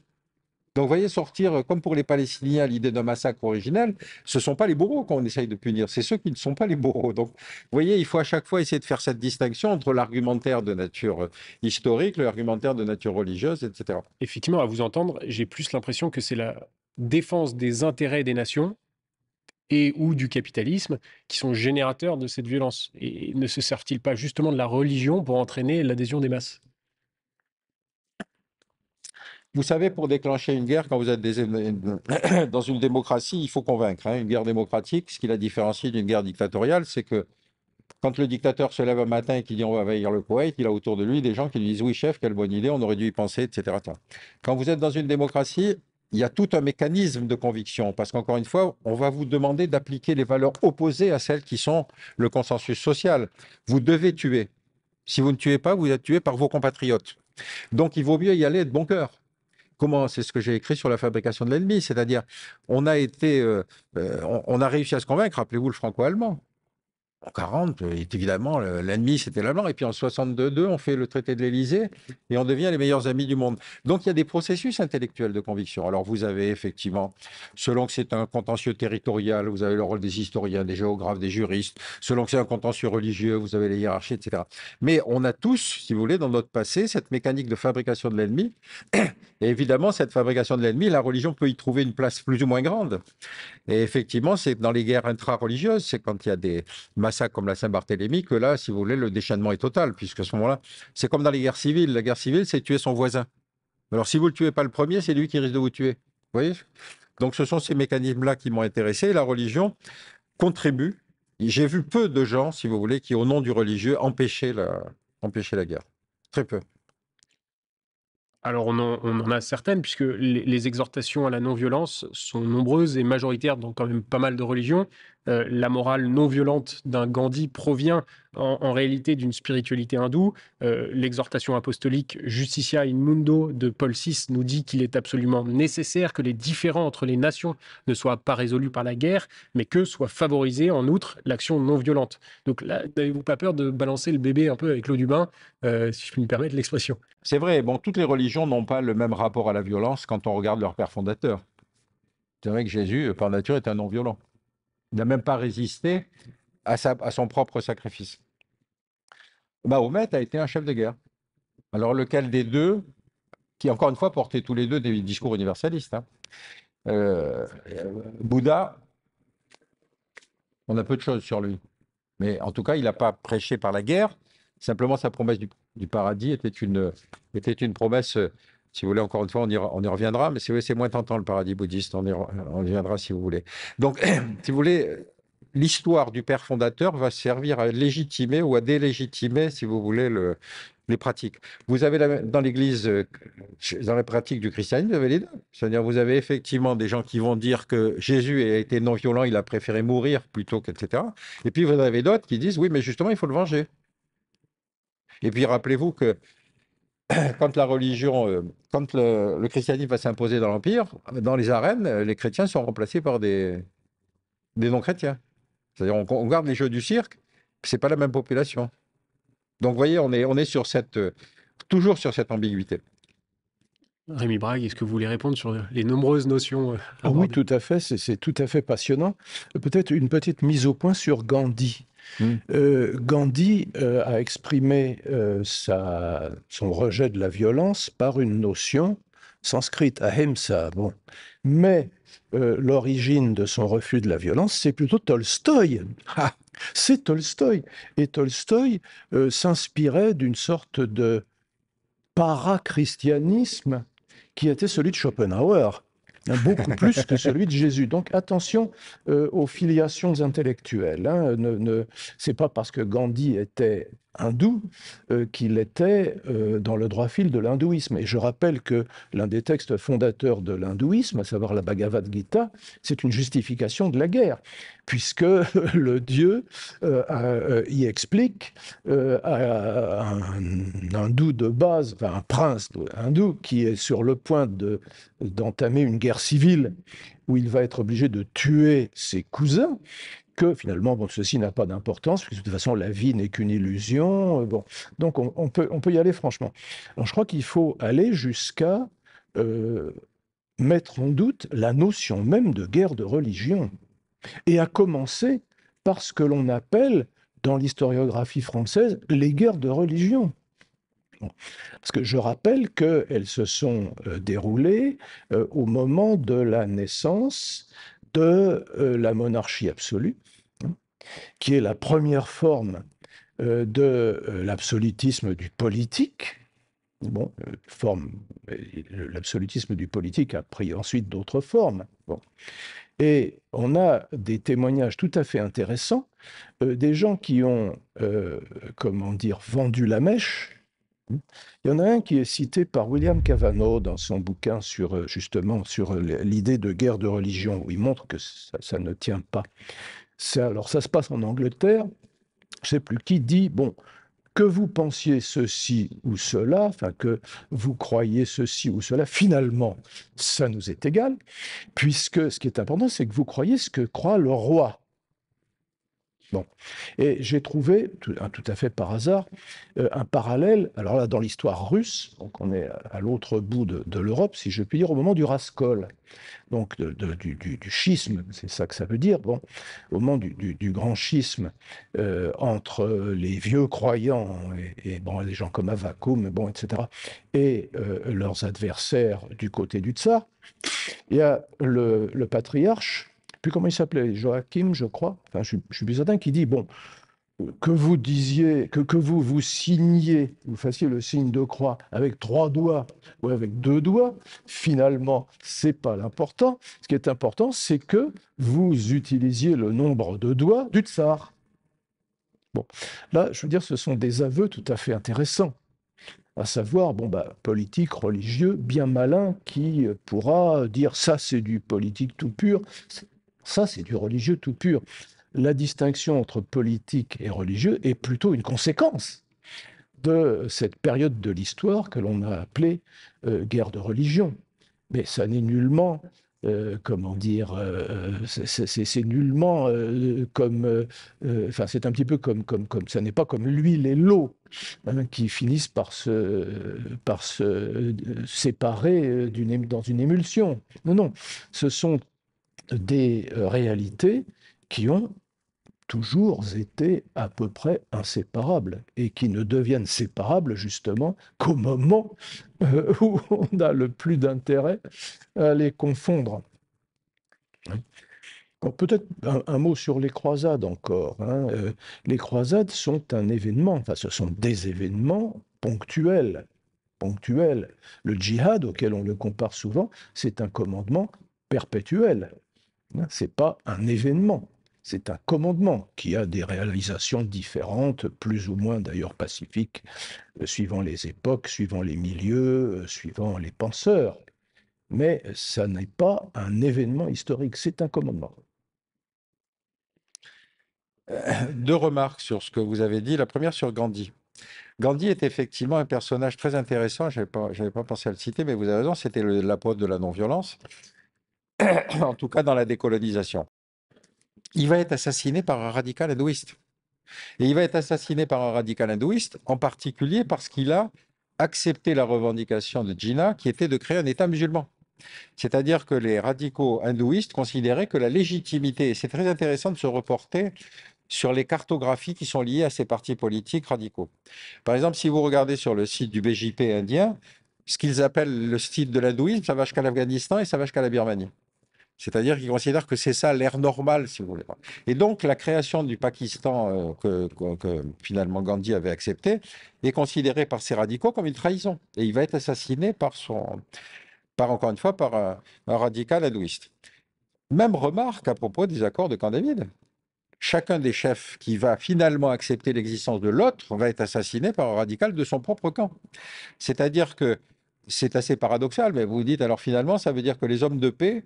Donc, vous voyez sortir, euh, comme pour les Palestiniens, l'idée d'un massacre originel, ce ne sont pas les bourreaux qu'on essaye de punir, c'est ceux qui ne sont pas les bourreaux. Donc, vous voyez, il faut à chaque fois essayer de faire cette distinction entre l'argumentaire de nature euh, historique, l'argumentaire de nature religieuse, etc. Effectivement, à vous entendre, j'ai plus l'impression que c'est la défense des intérêts des nations et ou du capitalisme qui sont générateurs de cette violence. Et ne se servent-ils pas justement de la religion pour entraîner l'adhésion des masses vous savez, pour déclencher une guerre, quand vous êtes dans une démocratie, il faut convaincre. Hein. Une guerre démocratique, ce qui la différencie d'une guerre dictatoriale, c'est que quand le dictateur se lève un matin et qu'il dit on va envahir le Koweït, il a autour de lui des gens qui lui disent oui chef, quelle bonne idée, on aurait dû y penser, etc. Quand vous êtes dans une démocratie, il y a tout un mécanisme de conviction, parce qu'encore une fois, on va vous demander d'appliquer les valeurs opposées à celles qui sont le consensus social. Vous devez tuer. Si vous ne tuez pas, vous êtes tué par vos compatriotes. Donc il vaut mieux y aller de bon cœur c'est ce que j'ai écrit sur la fabrication de l'ennemi, c'est-à-dire on a été, euh, euh, on, on, a réussi à se convaincre, rappelez-vous le franco-allemand, en 1940, évidemment, l'ennemi, c'était l'Allemand. Et puis en 62 on fait le traité de l'Élysée et on devient les meilleurs amis du monde. Donc il y a des processus intellectuels de conviction. Alors vous avez effectivement, selon que c'est un contentieux territorial, vous avez le rôle des historiens, des géographes, des juristes. Selon que c'est un contentieux religieux, vous avez les hiérarchies, etc. Mais on a tous, si vous voulez, dans notre passé, cette mécanique de fabrication de l'ennemi. Et évidemment, cette fabrication de l'ennemi, la religion peut y trouver une place plus ou moins grande. Et effectivement, c'est dans les guerres intra-religieuses, c'est quand il y a des comme la Saint-Barthélemy que là, si vous voulez, le déchaînement est total, puisque à ce moment-là, c'est comme dans les guerres civiles. La guerre civile, c'est tuer son voisin. Alors si vous ne le tuez pas le premier, c'est lui qui risque de vous tuer. Vous voyez Donc ce sont ces mécanismes-là qui m'ont intéressé. La religion contribue. J'ai vu peu de gens, si vous voulez, qui, au nom du religieux, empêchaient la, empêchaient la guerre. Très peu. Alors on en, a certaines, puisque les, les exhortations à la non-violence sont nombreuses et majoritaires dans quand même pas mal de religions. Euh, la morale non violente d'un Gandhi provient en, réalité d'une spiritualité hindoue. Euh, l'exhortation apostolique Justitia in Mundo de Paul VI nous dit qu'il est absolument nécessaire que les différends entre les nations ne soient pas résolus par la guerre, mais que soit favorisée en outre l'action non violente. Donc là, n'avez-vous pas peur de balancer le bébé un peu avec l'eau du bain, euh, si je puis me permettre l'expression C'est vrai, bon, toutes les religions n'ont pas le même rapport à la violence quand on regarde leur père fondateur. C'est vrai que Jésus, par nature, est un non-violent. Il n'a même pas résisté à, son propre sacrifice. Mahomet a été un chef de guerre. Alors lequel des deux, qui encore une fois portait tous les deux des discours universalistes, hein. euh, Bouddha, on a peu de choses sur lui. Mais en tout cas, il n'a pas prêché par la guerre. Simplement, sa promesse du, paradis était une promesse si vous voulez, encore une fois, on y, on y reviendra, mais si vous voulez, c'est moins tentant le paradis bouddhiste, on y, on reviendra si vous voulez. Donc, si vous voulez, euh, l'histoire du père fondateur va servir à légitimer ou à délégitimer, si vous voulez, les pratiques. Vous avez dans l'Église, euh, dans la pratique du christianisme, vous avez les deux. C'est-à-dire, vous avez effectivement des gens qui vont dire que Jésus a été non violent, il a préféré mourir plutôt qu'etc. Et puis vous avez d'autres qui disent oui, mais justement, il faut le venger. Et puis rappelez-vous que quand la religion, euh, quand le, christianisme va s'imposer dans l'Empire, dans les arènes, euh, les chrétiens sont remplacés par des, non-chrétiens. C'est-à-dire, on, on, garde les jeux du cirque, c'est pas la même population. Donc, vous voyez, on est, on est sur cette, euh, toujours sur cette ambiguïté. Rémi Brague, est-ce que vous voulez répondre sur les nombreuses notions euh, ah Oui, tout à fait, c'est tout à fait passionnant. Euh, peut-être une petite mise au point sur Gandhi. Hmm. Euh, Gandhi a exprimé son rejet de la violence par une notion sanscrite, ahimsa. Bon. Mais l'origine de son refus de la violence, c'est plutôt Tolstoï. Ah, c'est Tolstoï. Et Tolstoï s'inspirait d'une sorte de paracristianisme qui était celui de Schopenhauer hein, beaucoup plus que celui de Jésus. Donc attention euh, aux filiations intellectuelles. Hein. Ne, c'est pas parce que Gandhi était hindou euh, qu'il était euh, dans le droit fil de l'hindouisme. Et je rappelle que l'un des textes fondateurs de l'hindouisme, à savoir la Bhagavad Gita, c'est une justification de la guerre, puisque le Dieu euh, y explique à un hindou de base, enfin un prince hindou qui est sur le point d'entamer une guerre civile où il va être obligé de tuer ses cousins, que finalement, bon, ceci n'a pas d'importance, puisque de toute façon, la vie n'est qu'une illusion. Euh, bon. Donc, on, peut, on peut y aller franchement. Alors, je crois qu'il faut aller jusqu'à euh, mettre en doute la notion même de guerre de religion, et à commencer par ce que l'on appelle, dans l'historiographie française, les guerres de religion. Parce que je rappelle qu'elles se sont euh, déroulées au moment de la naissance de euh, la monarchie absolue, hein, qui est la première forme euh, de euh, l'absolutisme du politique. Bon, forme, l'absolutisme du politique a pris ensuite d'autres formes. Bon. Et on a des témoignages tout à fait intéressants des gens qui ont, comment dire, vendu la mèche Mmh. Il y en a un qui est cité par William Cavanaugh dans son bouquin sur euh, justement sur euh, l'idée de guerre de religion, où il montre que ça, ne tient pas. Alors ça se passe en Angleterre, je sais plus qui dit, bon, que vous pensiez ceci ou cela, enfin que vous croyez ceci ou cela, finalement, ça nous est égal, puisque ce qui est important, c'est que vous croyez ce que croit le roi. Bon. Et j'ai trouvé, tout, à fait par hasard, euh, un parallèle, alors là, dans l'histoire russe, donc on est à, l'autre bout de, l'Europe, si je puis dire, au moment du raskol, donc du, schisme, c'est ça que ça veut dire, bon, au moment du, grand schisme euh, entre les vieux croyants et, bon, les gens comme Avakoum, bon, etc., et euh, leurs adversaires du côté du tsar, il y a le patriarche plus comment il s'appelait, Joachim, je crois, je, suis plus certain, qui dit, bon, que vous disiez, que, que vous vous signiez, vous fassiez le signe de croix avec trois doigts ou avec deux doigts, finalement, c'est pas l'important. Ce qui est important, c'est que vous utilisiez le nombre de doigts du tsar. Bon, là, je veux dire, ce sont des aveux tout à fait intéressants à savoir, bon, bah, politique, religieux, bien malin, qui pourra dire ça c'est du politique tout pur, ça, c'est du religieux tout pur. La distinction entre politique et religieux est plutôt une conséquence de cette période de l'histoire que l'on a appelée euh, guerre de religion. Mais ça n'est nullement euh, comment dire, euh, c'est nullement comme, enfin c'est un petit peu comme, comme, comme, ça n'est pas comme l'huile et l'eau hein, qui finissent par se, séparer dans une émulsion. Non, non, ce sont des euh, réalités qui ont toujours été à peu près inséparables et qui ne deviennent séparables justement qu'au moment euh, où on a le plus d'intérêt à les confondre. Peut-être un, mot sur les croisades encore. Hein. Euh, les croisades sont un événement, enfin ce sont des événements ponctuels. ponctuels. Le djihad, auquel on le compare souvent, c'est un commandement perpétuel. Ce n'est pas un événement, c'est un commandement qui a des réalisations différentes, plus ou moins d'ailleurs pacifiques, euh, suivant les époques, suivant les milieux, euh, suivant les penseurs. Mais ça n'est pas un événement historique, c'est un commandement. Euh, deux remarques sur ce que vous avez dit. La première sur Gandhi. Gandhi est effectivement un personnage très intéressant. Je n'avais pas, pas, pensé à le citer, mais vous avez raison, c'était l'apôtre de la non-violence. en tout cas dans la décolonisation. Il va être assassiné par un radical hindouiste. Et il va être assassiné par un radical hindouiste, en particulier parce qu'il a accepté la revendication de Jinnah, qui était de créer un État musulman. C'est-à-dire que les radicaux hindouistes considéraient que la légitimité, et c'est très intéressant de se reporter sur les cartographies qui sont liées à ces partis politiques radicaux. Par exemple, si vous regardez sur le site du BJP indien, ce qu'ils appellent le style de l'hindouisme, ça va jusqu'à l'Afghanistan et ça va jusqu'à la Birmanie. C'est-à-dire qu'ils considèrent que c'est ça l'ère normale, si vous voulez. Et donc, la création du Pakistan euh, que, finalement Gandhi avait accepté est considérée par ces radicaux comme une trahison. Et il va être assassiné par son, par encore une fois, par un, radical hindouiste. Même remarque à propos des accords de Camp David. Chacun des chefs qui va finalement accepter l'existence de l'autre va être assassiné par un radical de son propre camp. C'est-à-dire que c'est assez paradoxal, mais vous dites alors finalement, ça veut dire que les hommes de paix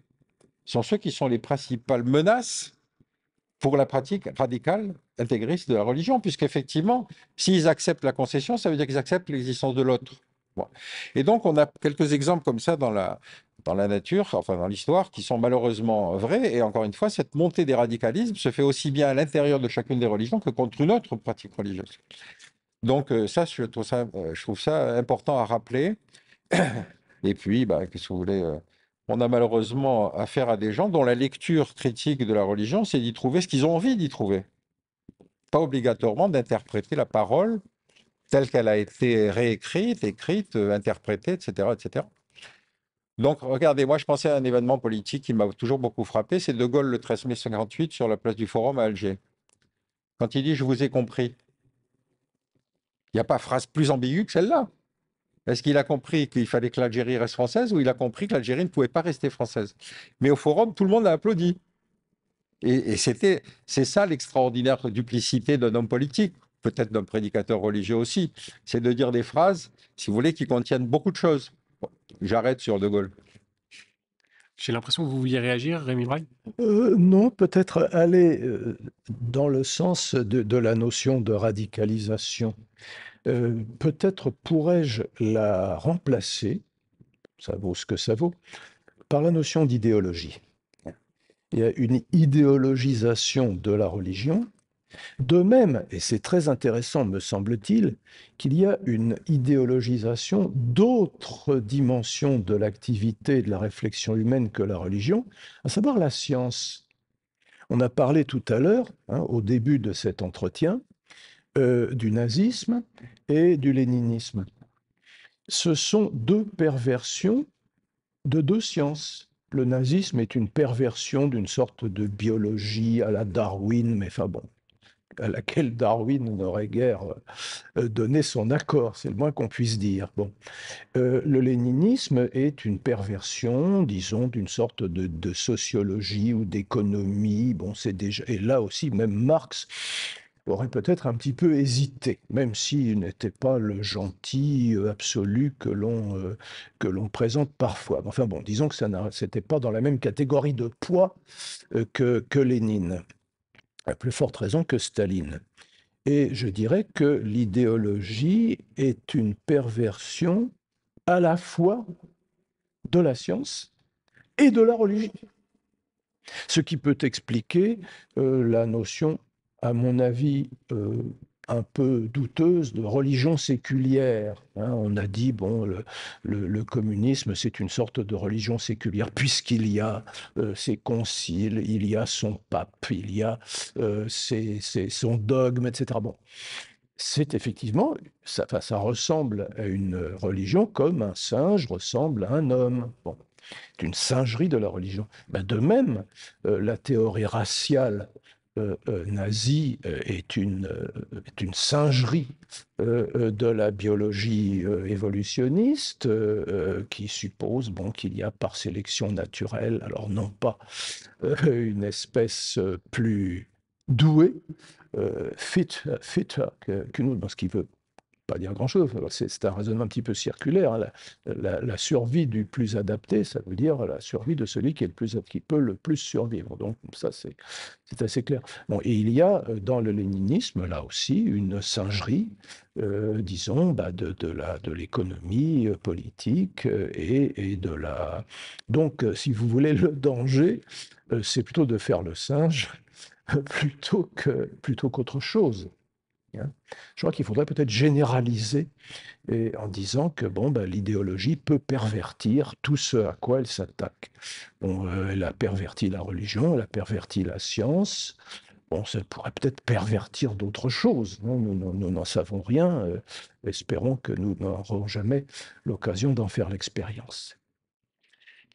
sont ceux qui sont les principales menaces pour la pratique radicale intégriste de la religion, puisqu'effectivement, s'ils acceptent la concession, ça veut dire qu'ils acceptent l'existence de l'autre. Et donc, on a quelques exemples comme ça dans la, dans la nature, enfin dans l'histoire, qui sont malheureusement vrais. Et encore une fois, cette montée des radicalismes se fait aussi bien à l'intérieur de chacune des religions que contre une autre pratique religieuse. Donc euh, ça, je trouve ça, euh, je trouve ça important à rappeler. Et puis, bah, qu'est-ce que vous voulez euh, on a malheureusement affaire à des gens dont la lecture critique de la religion, c'est d'y trouver ce qu'ils ont envie d'y trouver. Pas obligatoirement d'interpréter la parole telle qu'elle a été réécrite, écrite, euh, interprétée, etc. Donc, regardez, moi, je pensais à un événement politique qui m'a toujours beaucoup frappé, c'est De Gaulle le 13 mai 58 sur la place du Forum à Alger. Quand il dit « je vous ai compris », il n'y a pas phrase plus ambiguë que celle-là. Est-ce qu'il a compris qu'il fallait que l'Algérie reste française ou il a compris que l'Algérie ne pouvait pas rester française Mais au forum, tout le monde a applaudi. Et, c'était, c'est ça l'extraordinaire duplicité d'un homme politique, peut-être d'un prédicateur religieux aussi, c'est de dire des phrases, si vous voulez, qui contiennent beaucoup de choses. J'arrête sur De Gaulle. J'ai l'impression que vous vouliez réagir, Rémi Braille euh, Non, peut-être aller euh, dans le sens de, la notion de radicalisation. Euh, peut-être pourrais-je la remplacer, ça vaut ce que ça vaut, par la notion d'idéologie. Il y a une idéologisation de la religion. De même, et c'est très intéressant, me semble-t-il, qu'il y a une idéologisation d'autres dimensions de l'activité de la réflexion humaine que la religion, à savoir la science. On a parlé tout à l'heure, hein, au début de cet entretien, euh, du nazisme et du léninisme. Ce sont deux perversions de deux sciences. Le nazisme est une perversion d'une sorte de biologie à la Darwin, mais enfin bon, à laquelle Darwin n'aurait guère euh, donné son accord, c'est le moins qu'on puisse dire. Bon. Euh, le léninisme est une perversion, disons, d'une sorte de, sociologie ou d'économie. Bon, c'est déjà et là aussi même Marx aurait peut-être un petit peu hésité, même s'il n'était pas le gentil euh, absolu que l'on euh, que l'on présente parfois. Enfin bon, disons que ça n'était pas dans la même catégorie de poids euh, que, que Lénine, à plus forte raison que Staline. Et je dirais que l'idéologie est une perversion à la fois de la science et de la religion. Ce qui peut expliquer la notion à mon avis, euh, un peu douteuse de religion séculière. Hein. on a dit, bon, le, communisme, c'est une sorte de religion séculière, puisqu'il y a euh, ses conciles, il y a son pape, il y a euh, son dogme, etc. Bon, c'est effectivement, ça, ça ressemble à une religion comme un singe ressemble à un homme. Bon. C'est une singerie de la religion. Ben, de même, euh, la théorie raciale euh, euh, nazi euh, est une, est une singerie de la biologie évolutionniste qui suppose bon, qu'il y a par sélection naturelle, alors non pas une espèce plus douée, fit, fitter que, autre nous, ce qu'il veut pas dire grand-chose. C'est un raisonnement un petit peu circulaire. Hein. La, survie du plus adapté, ça veut dire la survie de celui qui, est le plus, peut le plus survivre. Donc ça, c'est assez clair. Bon, et il y a euh, dans le léninisme, là aussi, une singerie, euh, disons, bah, de, de l'économie euh, politique et, et, de la... Donc, si vous voulez, le danger, c'est plutôt de faire le singe plutôt que plutôt qu'autre chose. Hein. Je crois qu'il faudrait peut-être généraliser en disant que bon, ben, l'idéologie peut pervertir tout ce à quoi elle s'attaque. Euh, elle a perverti la religion, elle a perverti la science. Bon, ça pourrait peut-être pervertir d'autres choses. Nous n'en savons rien. Euh, espérons que nous n'aurons jamais l'occasion d'en faire l'expérience.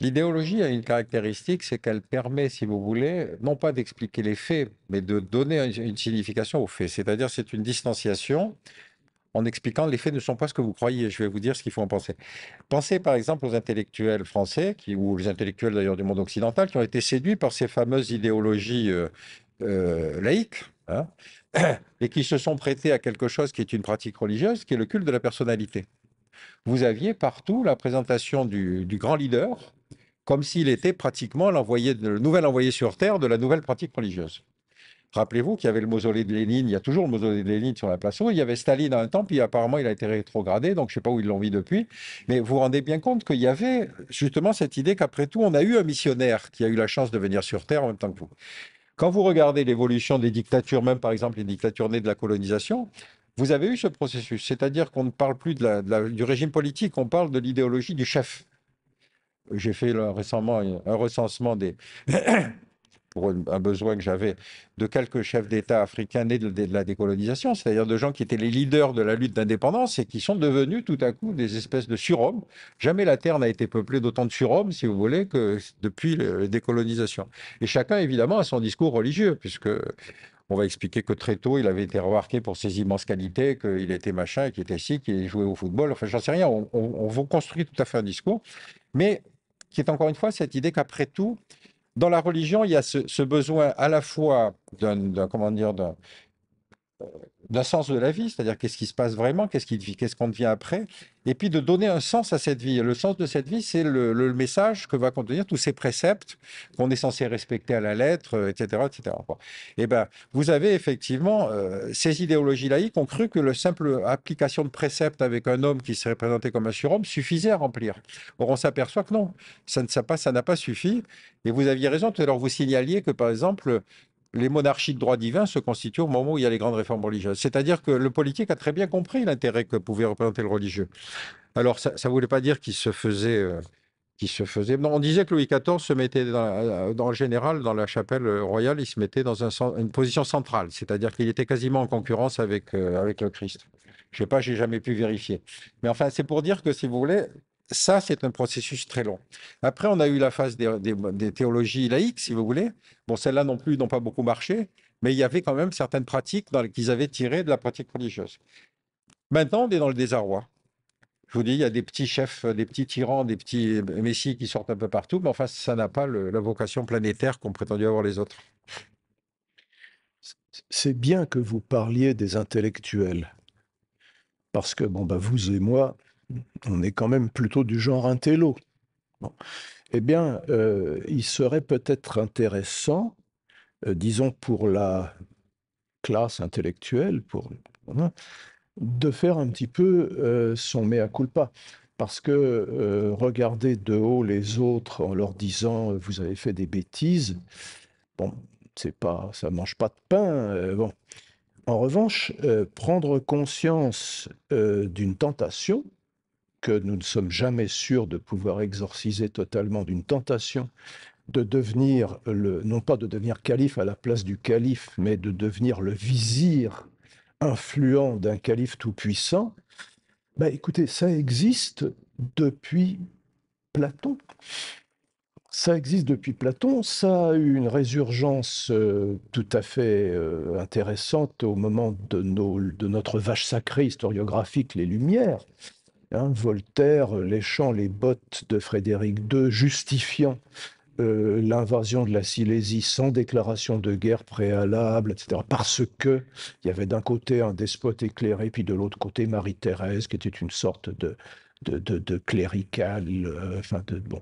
L'idéologie a une caractéristique, c'est qu'elle permet, si vous voulez, non pas d'expliquer les faits, mais de donner une signification aux faits. C'est-à-dire, c'est une distanciation en expliquant les faits ne sont pas ce que vous croyez. Je vais vous dire ce qu'il faut en penser. Pensez par exemple aux intellectuels français, qui, ou les intellectuels d'ailleurs du monde occidental, qui ont été séduits par ces fameuses idéologies euh, euh, laïques, hein, et qui se sont prêtés à quelque chose qui est une pratique religieuse, qui est le culte de la personnalité. Vous aviez partout la présentation du grand leader, comme s'il était pratiquement l'envoyé, le nouvel envoyé sur Terre de la nouvelle pratique religieuse. Rappelez-vous qu'il y avait le mausolée de Lénine, il y a toujours le mausolée de Lénine sur la place où il y avait Staline dans un temps, puis apparemment il a été rétrogradé, donc je ne sais pas où ils l'ont mis depuis. Mais vous vous rendez bien compte qu'il y avait justement cette idée qu'après tout, on a eu un missionnaire qui a eu la chance de venir sur Terre en même temps que vous. Quand vous regardez l'évolution des dictatures, même par exemple les dictatures nées de la colonisation, vous avez eu ce processus, c'est-à-dire qu'on ne parle plus du régime politique, on parle de l'idéologie du chef j'ai fait récemment euh, un recensement des pour un besoin que j'avais de quelques chefs d'État africains nés de, la décolonisation, c'est-à-dire de gens qui étaient les leaders de la lutte d'indépendance et qui sont devenus tout à coup des espèces de surhommes. Jamais la Terre n'a été peuplée d'autant de surhommes, si vous voulez, que depuis la décolonisation. Et chacun, évidemment, a son discours religieux, puisque on va expliquer que très tôt, il avait été remarqué pour ses immenses qualités, qu'il était machin, qu'il était si, qu'il jouait au football. Enfin, j'en sais rien. On, on, on construit tout à fait un discours. Mais qui est encore une fois cette idée qu'après tout, dans la religion, il y a ce, besoin à la fois d'un, comment dire, d'un sens de la vie, c'est-à-dire qu'est-ce qui se passe vraiment, qu'est-ce qu'on devient après, et puis de donner un sens à cette vie. Le sens de cette vie, c'est le, message que va contenir tous ces préceptes qu'on est censé respecter à la lettre, etc., euh, etc. Et eh ben, vous avez effectivement euh, ces idéologies laïques ont cru que la simple application de préceptes avec un homme qui serait présenté comme un surhomme suffisait à remplir. Or, on s'aperçoit que non, ça n'a pas, pas suffi. Et vous aviez raison tout à l'heure, vous signaliez que par exemple les monarchies de droit divin se constituent au moment où il y a les grandes réformes religieuses. C'est-à-dire que le politique a très bien compris l'intérêt que pouvait représenter le religieux. Alors, ça ne voulait pas dire qu'il se faisait... Euh, qui se faisait. Non, on disait que Louis XIV se mettait, euh, dans, le général, dans la chapelle royale, il se mettait dans une position centrale, c'est-à-dire qu'il était quasiment en concurrence avec, euh, avec le Christ. Je ne sais pas, j'ai jamais pu vérifier. Mais enfin, c'est pour dire que, si vous voulez, ça, c'est un processus très long. Après, on a eu la phase des, théologies laïques, si vous voulez. Bon, celles-là non plus n'ont pas beaucoup marché, mais il y avait quand même certaines pratiques qu'ils avaient tiré de la pratique religieuse. Maintenant, on est dans le désarroi. Je vous dis, il y a des petits chefs, des petits tyrans, des petits messies qui sortent un peu partout, mais enfin, ça n'a pas la vocation planétaire qu'ont prétendu avoir les autres. C'est bien que vous parliez des intellectuels, parce que bon, bah, vous et moi, on est quand même plutôt du genre intello. Eh bien, euh, il serait peut-être intéressant, euh, disons pour la classe intellectuelle, pour hein, de faire un petit peu euh, son mea culpa. Parce que regarder de haut les autres en leur disant vous avez fait des bêtises, bon, c'est pas, ça mange pas de pain. bon, en revanche, prendre conscience d'une tentation, que nous ne sommes jamais sûrs de pouvoir exorciser totalement d'une tentation de devenir, le, non pas de devenir calife à la place du calife, mais de devenir le vizir influent d'un calife tout-puissant, bah écoutez, ça existe depuis Platon. Ça existe depuis Platon, ça a eu une résurgence euh, tout à fait euh, intéressante au moment de, nos, de notre vache sacrée historiographique, les Lumières. Hein, Voltaire, euh, léchant les bottes de Frédéric II, justifiant euh, l'invasion de la Silésie sans déclaration de guerre préalable, etc., parce que il y avait d'un côté un despote éclairé, puis de l'autre côté Marie-Thérèse, qui était une sorte de, de, euh, enfin de, bon,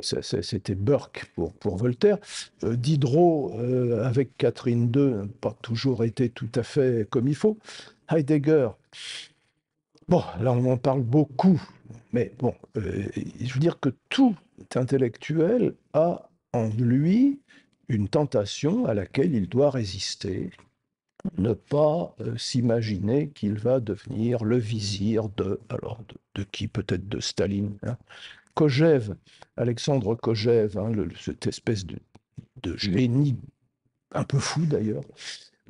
c'était Burke pour, Voltaire. Diderot, avec Catherine II, n'a pas toujours été tout à fait comme il faut. Heidegger, Bon, là on en parle beaucoup, mais bon, euh, je veux dire que tout intellectuel a en lui une tentation à laquelle il doit résister, ne pas euh, s'imaginer qu'il va devenir le vizir de, alors de, qui peut-être de Staline. Hein. Kojève, Alexandre Kojève, hein, cette espèce de, génie, un peu fou d'ailleurs,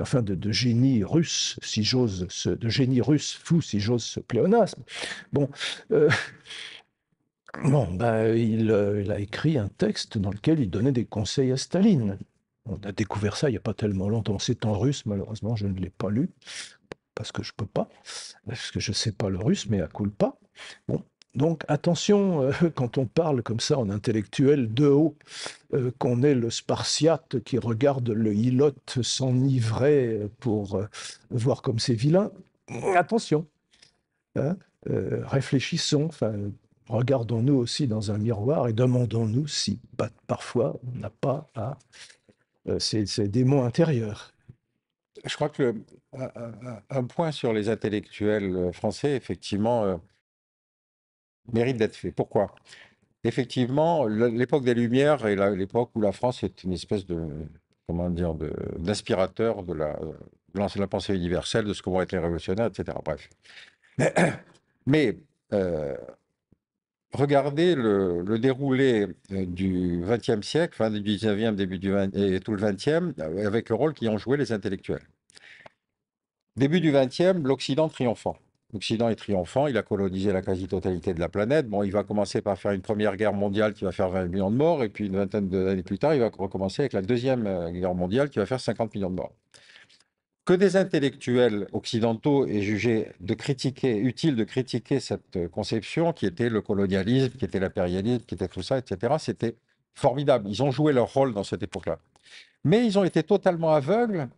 enfin de, génie russe, si j'ose, de génie russe fou, si j'ose ce pléonasme. Bon. Euh, bon, bah, il, a écrit un texte dans lequel il donnait des conseils à Staline. On a découvert ça il n'y a pas tellement longtemps. C'est en russe, malheureusement, je ne l'ai pas lu, parce que je ne peux pas, parce que je ne sais pas le russe, mais à pas. Bon, donc attention euh, quand on parle comme ça en intellectuel de haut, euh, qu'on est le Spartiate qui regarde le Hilote s'enivrer pour euh, voir comme c'est vilain. Attention, hein, réfléchissons, regardons-nous aussi dans un miroir et demandons-nous si parfois on n'a pas à ces, ces démons intérieurs. Je crois que point sur les intellectuels français, effectivement mérite d'être fait. Pourquoi Effectivement, l'époque des Lumières est l'époque où la France est une espèce de comment dire d'aspirateur de, de, la pensée universelle, de ce que vont être les révolutionnaires, etc. Bref. Mais, euh, regardez le, déroulé euh, du XXe siècle, fin du XIXe, début du et tout le XXe, avec le rôle qu'y ont joué les intellectuels. Début du XXe, l'Occident triomphant. L'Occident est triomphant, il a colonisé la quasi-totalité de la planète. Bon, il va commencer par faire une première guerre mondiale qui va faire 20 millions de morts, et puis une vingtaine d'années plus tard, il va recommencer avec la deuxième euh, guerre mondiale qui va faire 50 millions de morts. Que des intellectuels occidentaux aient jugé de utile de critiquer cette conception qui était le colonialisme, qui était l'impérialisme, qui était tout ça, etc., c'était formidable. Ils ont joué leur rôle dans cette époque-là. Mais ils ont été totalement aveugles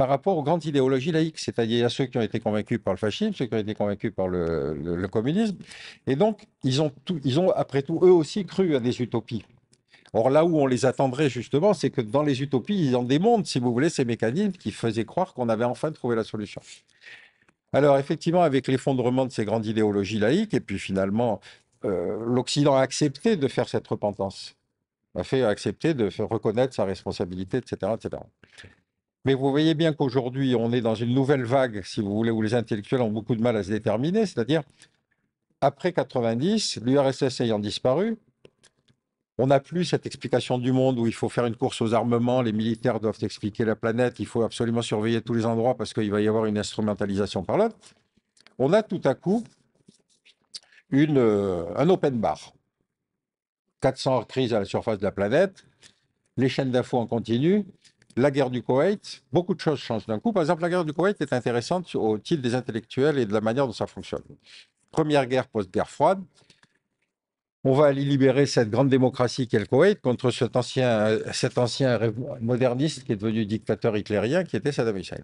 par rapport aux grandes idéologies laïques, c'est-à-dire à ceux qui ont été convaincus par le fascisme, ceux qui ont été convaincus par le, communisme. Et donc, ils ont, ils ont, après tout, eux aussi, cru à des utopies. Or, là où on les attendrait, justement, c'est que dans les utopies, ils en mondes, si vous voulez, ces mécanismes qui faisaient croire qu'on avait enfin trouvé la solution. Alors, effectivement, avec l'effondrement de ces grandes idéologies laïques, et puis finalement, euh, l'Occident a accepté de faire cette repentance, a fait accepter de faire reconnaître sa responsabilité, etc. etc. Mais vous voyez bien qu'aujourd'hui, on est dans une nouvelle vague, si vous voulez, où les intellectuels ont beaucoup de mal à se déterminer, c'est-à-dire, après 90, l'URSS ayant disparu, on n'a plus cette explication du monde où il faut faire une course aux armements, les militaires doivent expliquer la planète, il faut absolument surveiller tous les endroits parce qu'il va y avoir une instrumentalisation par l'autre. On a tout à coup euh, un open bar. 400 crises à la surface de la planète, les chaînes d'infos en continu, la guerre du Koweït, beaucoup de choses changent d'un coup. Par exemple, la guerre du Koweït est intéressante au titre des intellectuels et de la manière dont ça fonctionne. Première guerre, post-guerre froide. On va aller libérer cette grande démocratie qu'est le Koweït contre cet ancien, cet moderniste qui est devenu dictateur hitlérien, qui était Saddam Hussein.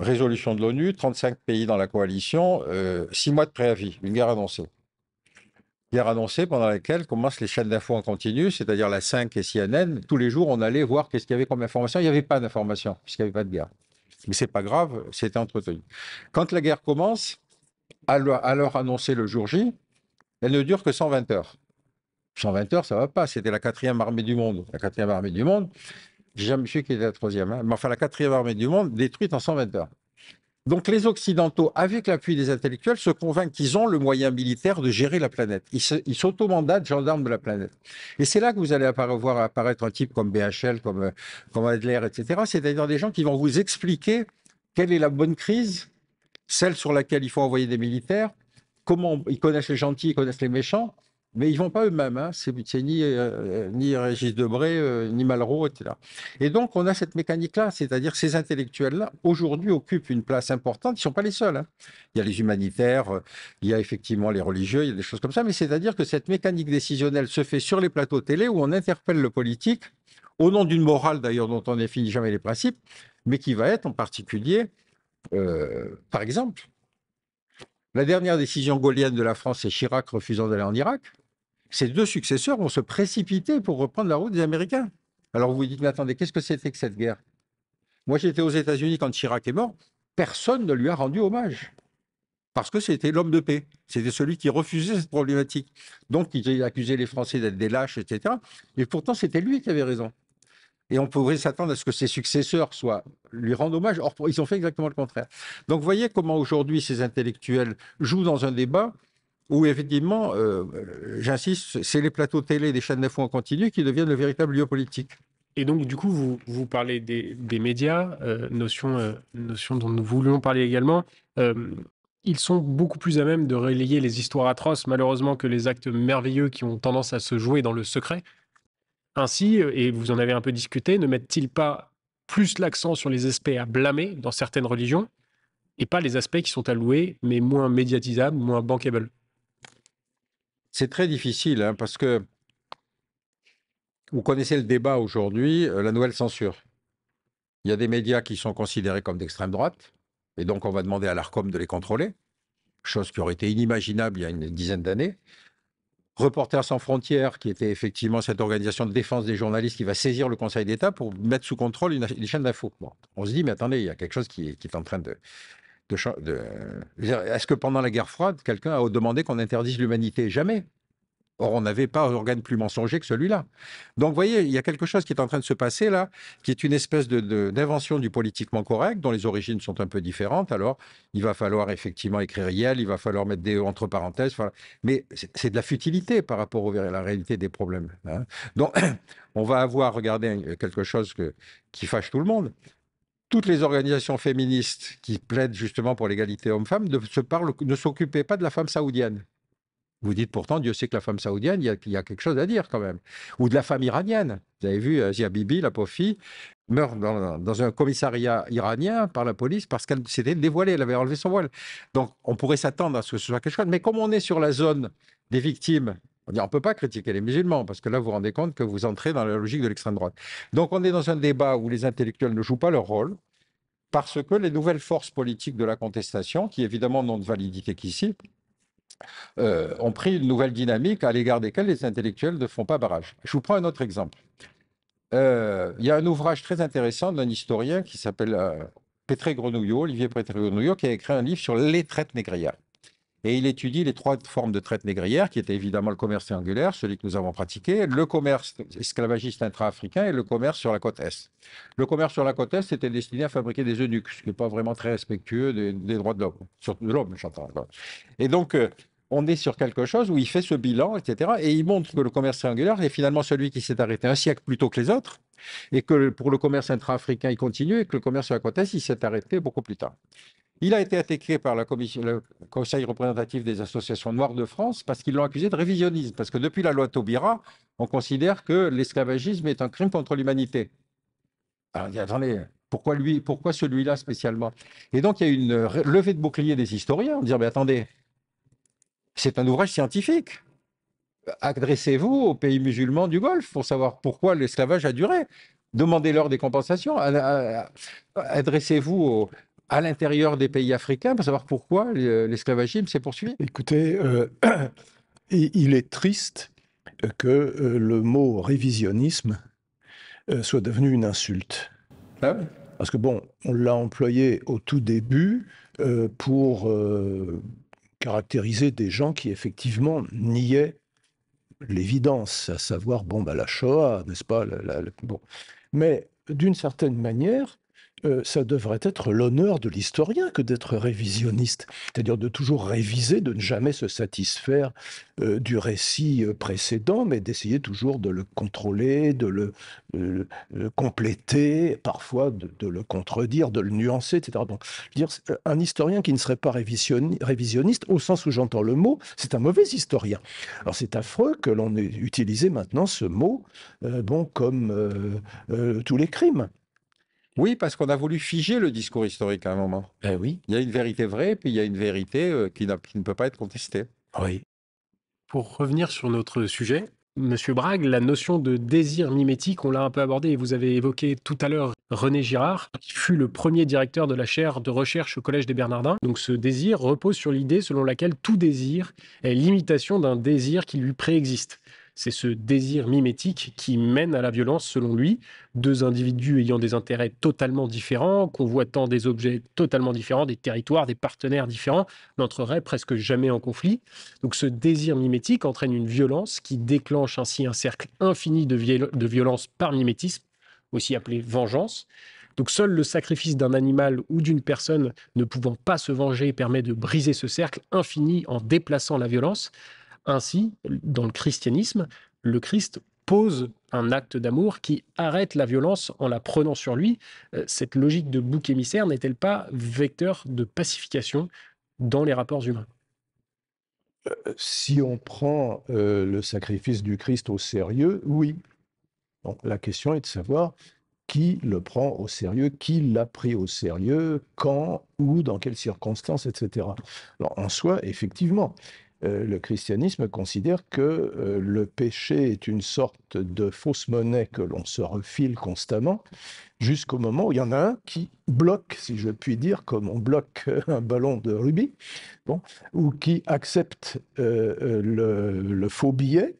Résolution de l'ONU, 35 pays dans la coalition, euh, six mois de préavis, une guerre annoncée hier annoncée, pendant laquelle commencent les chaînes d'infos en continu, c'est-à-dire la 5 et CNN. Tous les jours, on allait voir qu'est-ce qu'il y avait comme information. Il n'y avait pas d'information, puisqu'il n'y avait pas de guerre. Mais c'est pas grave, c'était entretenu. Quand la guerre commence, à annoncée le jour J, elle ne dure que 120 heures. 120 heures, ça va pas. C'était la quatrième armée du monde. La quatrième armée du monde, j'ai jamais su qui était la troisième, hein. mais enfin la quatrième armée du monde détruite en 120 heures. Donc les Occidentaux, avec l'appui des intellectuels, se convainquent qu'ils ont le moyen militaire de gérer la planète. Ils de gendarmes de la planète. Et c'est là que vous allez voir apparaître un type comme BHL, comme, euh, comme Adler, etc. C'est-à-dire des gens qui vont vous expliquer quelle est la bonne crise, celle sur laquelle il faut envoyer des militaires, comment ils connaissent les gentils, ils connaissent les méchants, mais ils vont pas eux-mêmes, hein. c'est ni, euh, euh, ni Régis Debré, euh, ni Malraux, etc. Et donc on a cette mécanique-là, c'est-à-dire ces intellectuels-là, aujourd'hui, occupent une place importante, ils ne sont pas les seuls. Hein. Il y a les humanitaires, il y a effectivement les religieux, il y a des choses comme ça, mais c'est-à-dire que cette mécanique décisionnelle se fait sur les plateaux télé où on interpelle le politique, au nom d'une morale d'ailleurs dont on définit jamais les principes, mais qui va être en particulier, par exemple, la dernière décision gaulienne de la France, c'est Chirac refusant d'aller en Irak ses deux successeurs vont se précipiter pour reprendre la route des Américains. Alors vous vous dites, mais attendez, qu'est-ce que c'était que cette guerre Moi j'étais aux États-Unis quand Chirac est mort, personne ne lui a rendu hommage. Parce que c'était l'homme de paix, c'était celui qui refusait cette problématique. Donc il accusait les Français d'être des lâches, etc. Et pourtant c'était lui qui avait raison. Et on pourrait s'attendre à ce que ses successeurs soient, lui rendent hommage. Or, ils ont fait exactement le contraire. Donc, vous voyez comment aujourd'hui ces intellectuels jouent dans un débat où effectivement, euh, j'insiste, c'est les plateaux télé des chaînes d'infos en continu qui deviennent le véritable lieu politique. Et donc, du coup, vous, vous parlez des, médias, euh, notion, euh, notion dont nous voulions parler également. ils sont beaucoup plus à même de relayer les histoires atroces, malheureusement, que les actes merveilleux qui ont tendance à se jouer dans le secret. Ainsi, et vous en avez un peu discuté, ne mettent-ils pas plus l'accent sur les aspects à blâmer dans certaines religions et pas les aspects qui sont alloués, mais moins médiatisables, moins bankables c'est très difficile hein, parce que vous connaissez le débat aujourd'hui, euh, la nouvelle censure. Il y a des médias qui sont considérés comme d'extrême droite, et donc on va demander à l'ARCOM de les contrôler, chose qui aurait été inimaginable il y a une dizaine d'années. Reporters sans frontières, qui était effectivement cette organisation de défense des journalistes qui va saisir le Conseil d'État pour mettre sous contrôle une, chaîne d'infos. on se dit, mais attendez, il y a quelque chose qui est en train de, est-ce que pendant la guerre froide, quelqu'un a demandé qu'on interdise l'humanité Jamais. Or, on n'avait pas d'organe plus mensonger que celui-là. Donc, vous voyez, il y a quelque chose qui est en train de se passer là, qui est une espèce d'invention du politiquement correct, dont les origines sont un peu différentes. Alors, il va falloir effectivement écrire Yel, il va falloir mettre des entre parenthèses. mais c'est de la futilité par rapport à la réalité des problèmes. Hein. Donc, on va avoir, regardez, quelque chose qui fâche tout le monde toutes les organisations féministes qui plaident justement pour l'égalité homme-femme ne, se s'occupaient pas de la femme saoudienne. Vous dites pourtant, Dieu sait que la femme saoudienne, il y, a quelque chose à dire quand même. Ou de la femme iranienne. Vous avez vu, euh, Zia Bibi, la pauvre fille, meurt dans, dans, un commissariat iranien par la police parce qu'elle s'était dévoilée, elle avait enlevé son voile. Donc on pourrait s'attendre à ce que ce soit quelque chose. Mais comme on est sur la zone des victimes on ne peut pas critiquer les musulmans, parce que là, vous vous rendez compte que vous entrez dans la logique de l'extrême droite. Donc, on est dans un débat où les intellectuels ne jouent pas leur rôle, parce que les nouvelles forces politiques de la contestation, qui évidemment n'ont de validité qu'ici, euh, ont pris une nouvelle dynamique à l'égard desquelles les intellectuels ne font pas barrage. Je vous prends un autre exemple. Euh, il y a un ouvrage très intéressant d'un historien qui s'appelle euh, Petré Grenouillot, Olivier Petré Grenouillot, qui a écrit un livre sur les traites négrières et il étudie les trois formes de traite négrière, qui étaient évidemment le commerce triangulaire, celui que nous avons pratiqué, le commerce esclavagiste intra-africain et le commerce sur la côte Est. Le commerce sur la côte Est était destiné à fabriquer des eunuques, ce qui n'est pas vraiment très respectueux des, droits de l'homme, surtout de l'homme, j'entends. Et donc, euh, on est sur quelque chose où il fait ce bilan, etc. Et il montre que le commerce triangulaire est finalement celui qui s'est arrêté un siècle plus tôt que les autres, et que pour le commerce intra-africain, il continue, et que le commerce sur la côte Est, il s'est arrêté beaucoup plus tard. Il a été attaqué par la commission, le Conseil représentatif des associations noires de France parce qu'ils l'ont accusé de révisionnisme. Parce que depuis la loi Taubira, on considère que l'esclavagisme est un crime contre l'humanité. Alors on dit, attendez, pourquoi, lui, pourquoi celui-là spécialement Et donc il y a une levée de bouclier des historiens on dit mais attendez, c'est un ouvrage scientifique. Adressez-vous aux pays musulmans du Golfe pour savoir pourquoi l'esclavage a duré. Demandez-leur des compensations. Adressez-vous aux, à l'intérieur des pays africains pour savoir pourquoi l'esclavagisme s'est poursuivi Écoutez, euh, il est triste que euh, le mot révisionnisme euh, soit devenu une insulte. Ah Parce que bon, on l'a employé au tout début pour caractériser des gens qui effectivement niaient l'évidence, à savoir bon bah la Shoah, n'est-ce pas bon. Mais d'une certaine manière, euh, ça devrait être l'honneur de l'historien que d'être révisionniste, c'est-à-dire de toujours réviser, de ne jamais se satisfaire euh, du récit euh, précédent, mais d'essayer toujours de le contrôler, de le, compléter, parfois de, le contredire, de le nuancer, etc. Donc, dire, un historien qui ne serait pas révisionniste, au sens où j'entends le mot, c'est un mauvais historien. Alors c'est affreux que l'on ait utilisé maintenant ce mot, bon, comme tous les crimes. Oui, parce qu'on a voulu figer le discours historique à un moment. Ben oui. Il y a une vérité vraie, puis il y a une vérité euh, qui, ne peut pas être contestée. Oui. Pour revenir sur notre sujet, Monsieur Brague, la notion de désir mimétique, on l'a un peu abordé et vous avez évoqué tout à l'heure René Girard, qui fut le premier directeur de la chaire de recherche au Collège des Bernardins. Donc ce désir repose sur l'idée selon laquelle tout désir est l'imitation d'un désir qui lui préexiste. C'est ce désir mimétique qui mène à la violence, selon lui. Deux individus ayant des intérêts totalement différents, convoitant des objets totalement différents, des territoires, des partenaires différents, n'entreraient presque jamais en conflit. Donc ce désir mimétique entraîne une violence qui déclenche ainsi un cercle infini de, de violence par mimétisme, aussi appelé vengeance. Donc seul le sacrifice d'un animal ou d'une personne ne pouvant pas se venger permet de briser ce cercle infini en déplaçant la violence. Ainsi, dans le christianisme, le Christ pose un acte d'amour qui arrête la violence en la prenant sur lui. Euh, cette logique de bouc émissaire n'est-elle pas vecteur de pacification dans les rapports humains euh, Si on prend euh, le sacrifice du Christ au sérieux, oui. la question est de savoir qui le prend au sérieux, qui l'a pris au sérieux, quand, ou dans quelles circonstances, etc. en soi, effectivement, euh, le christianisme considère que euh, le péché est une sorte de fausse monnaie que l'on se refile constamment, jusqu'au moment où il y en a un qui bloque, si je puis dire, comme on bloque un ballon de rubis, bon, ou qui accepte euh, le, faux billet,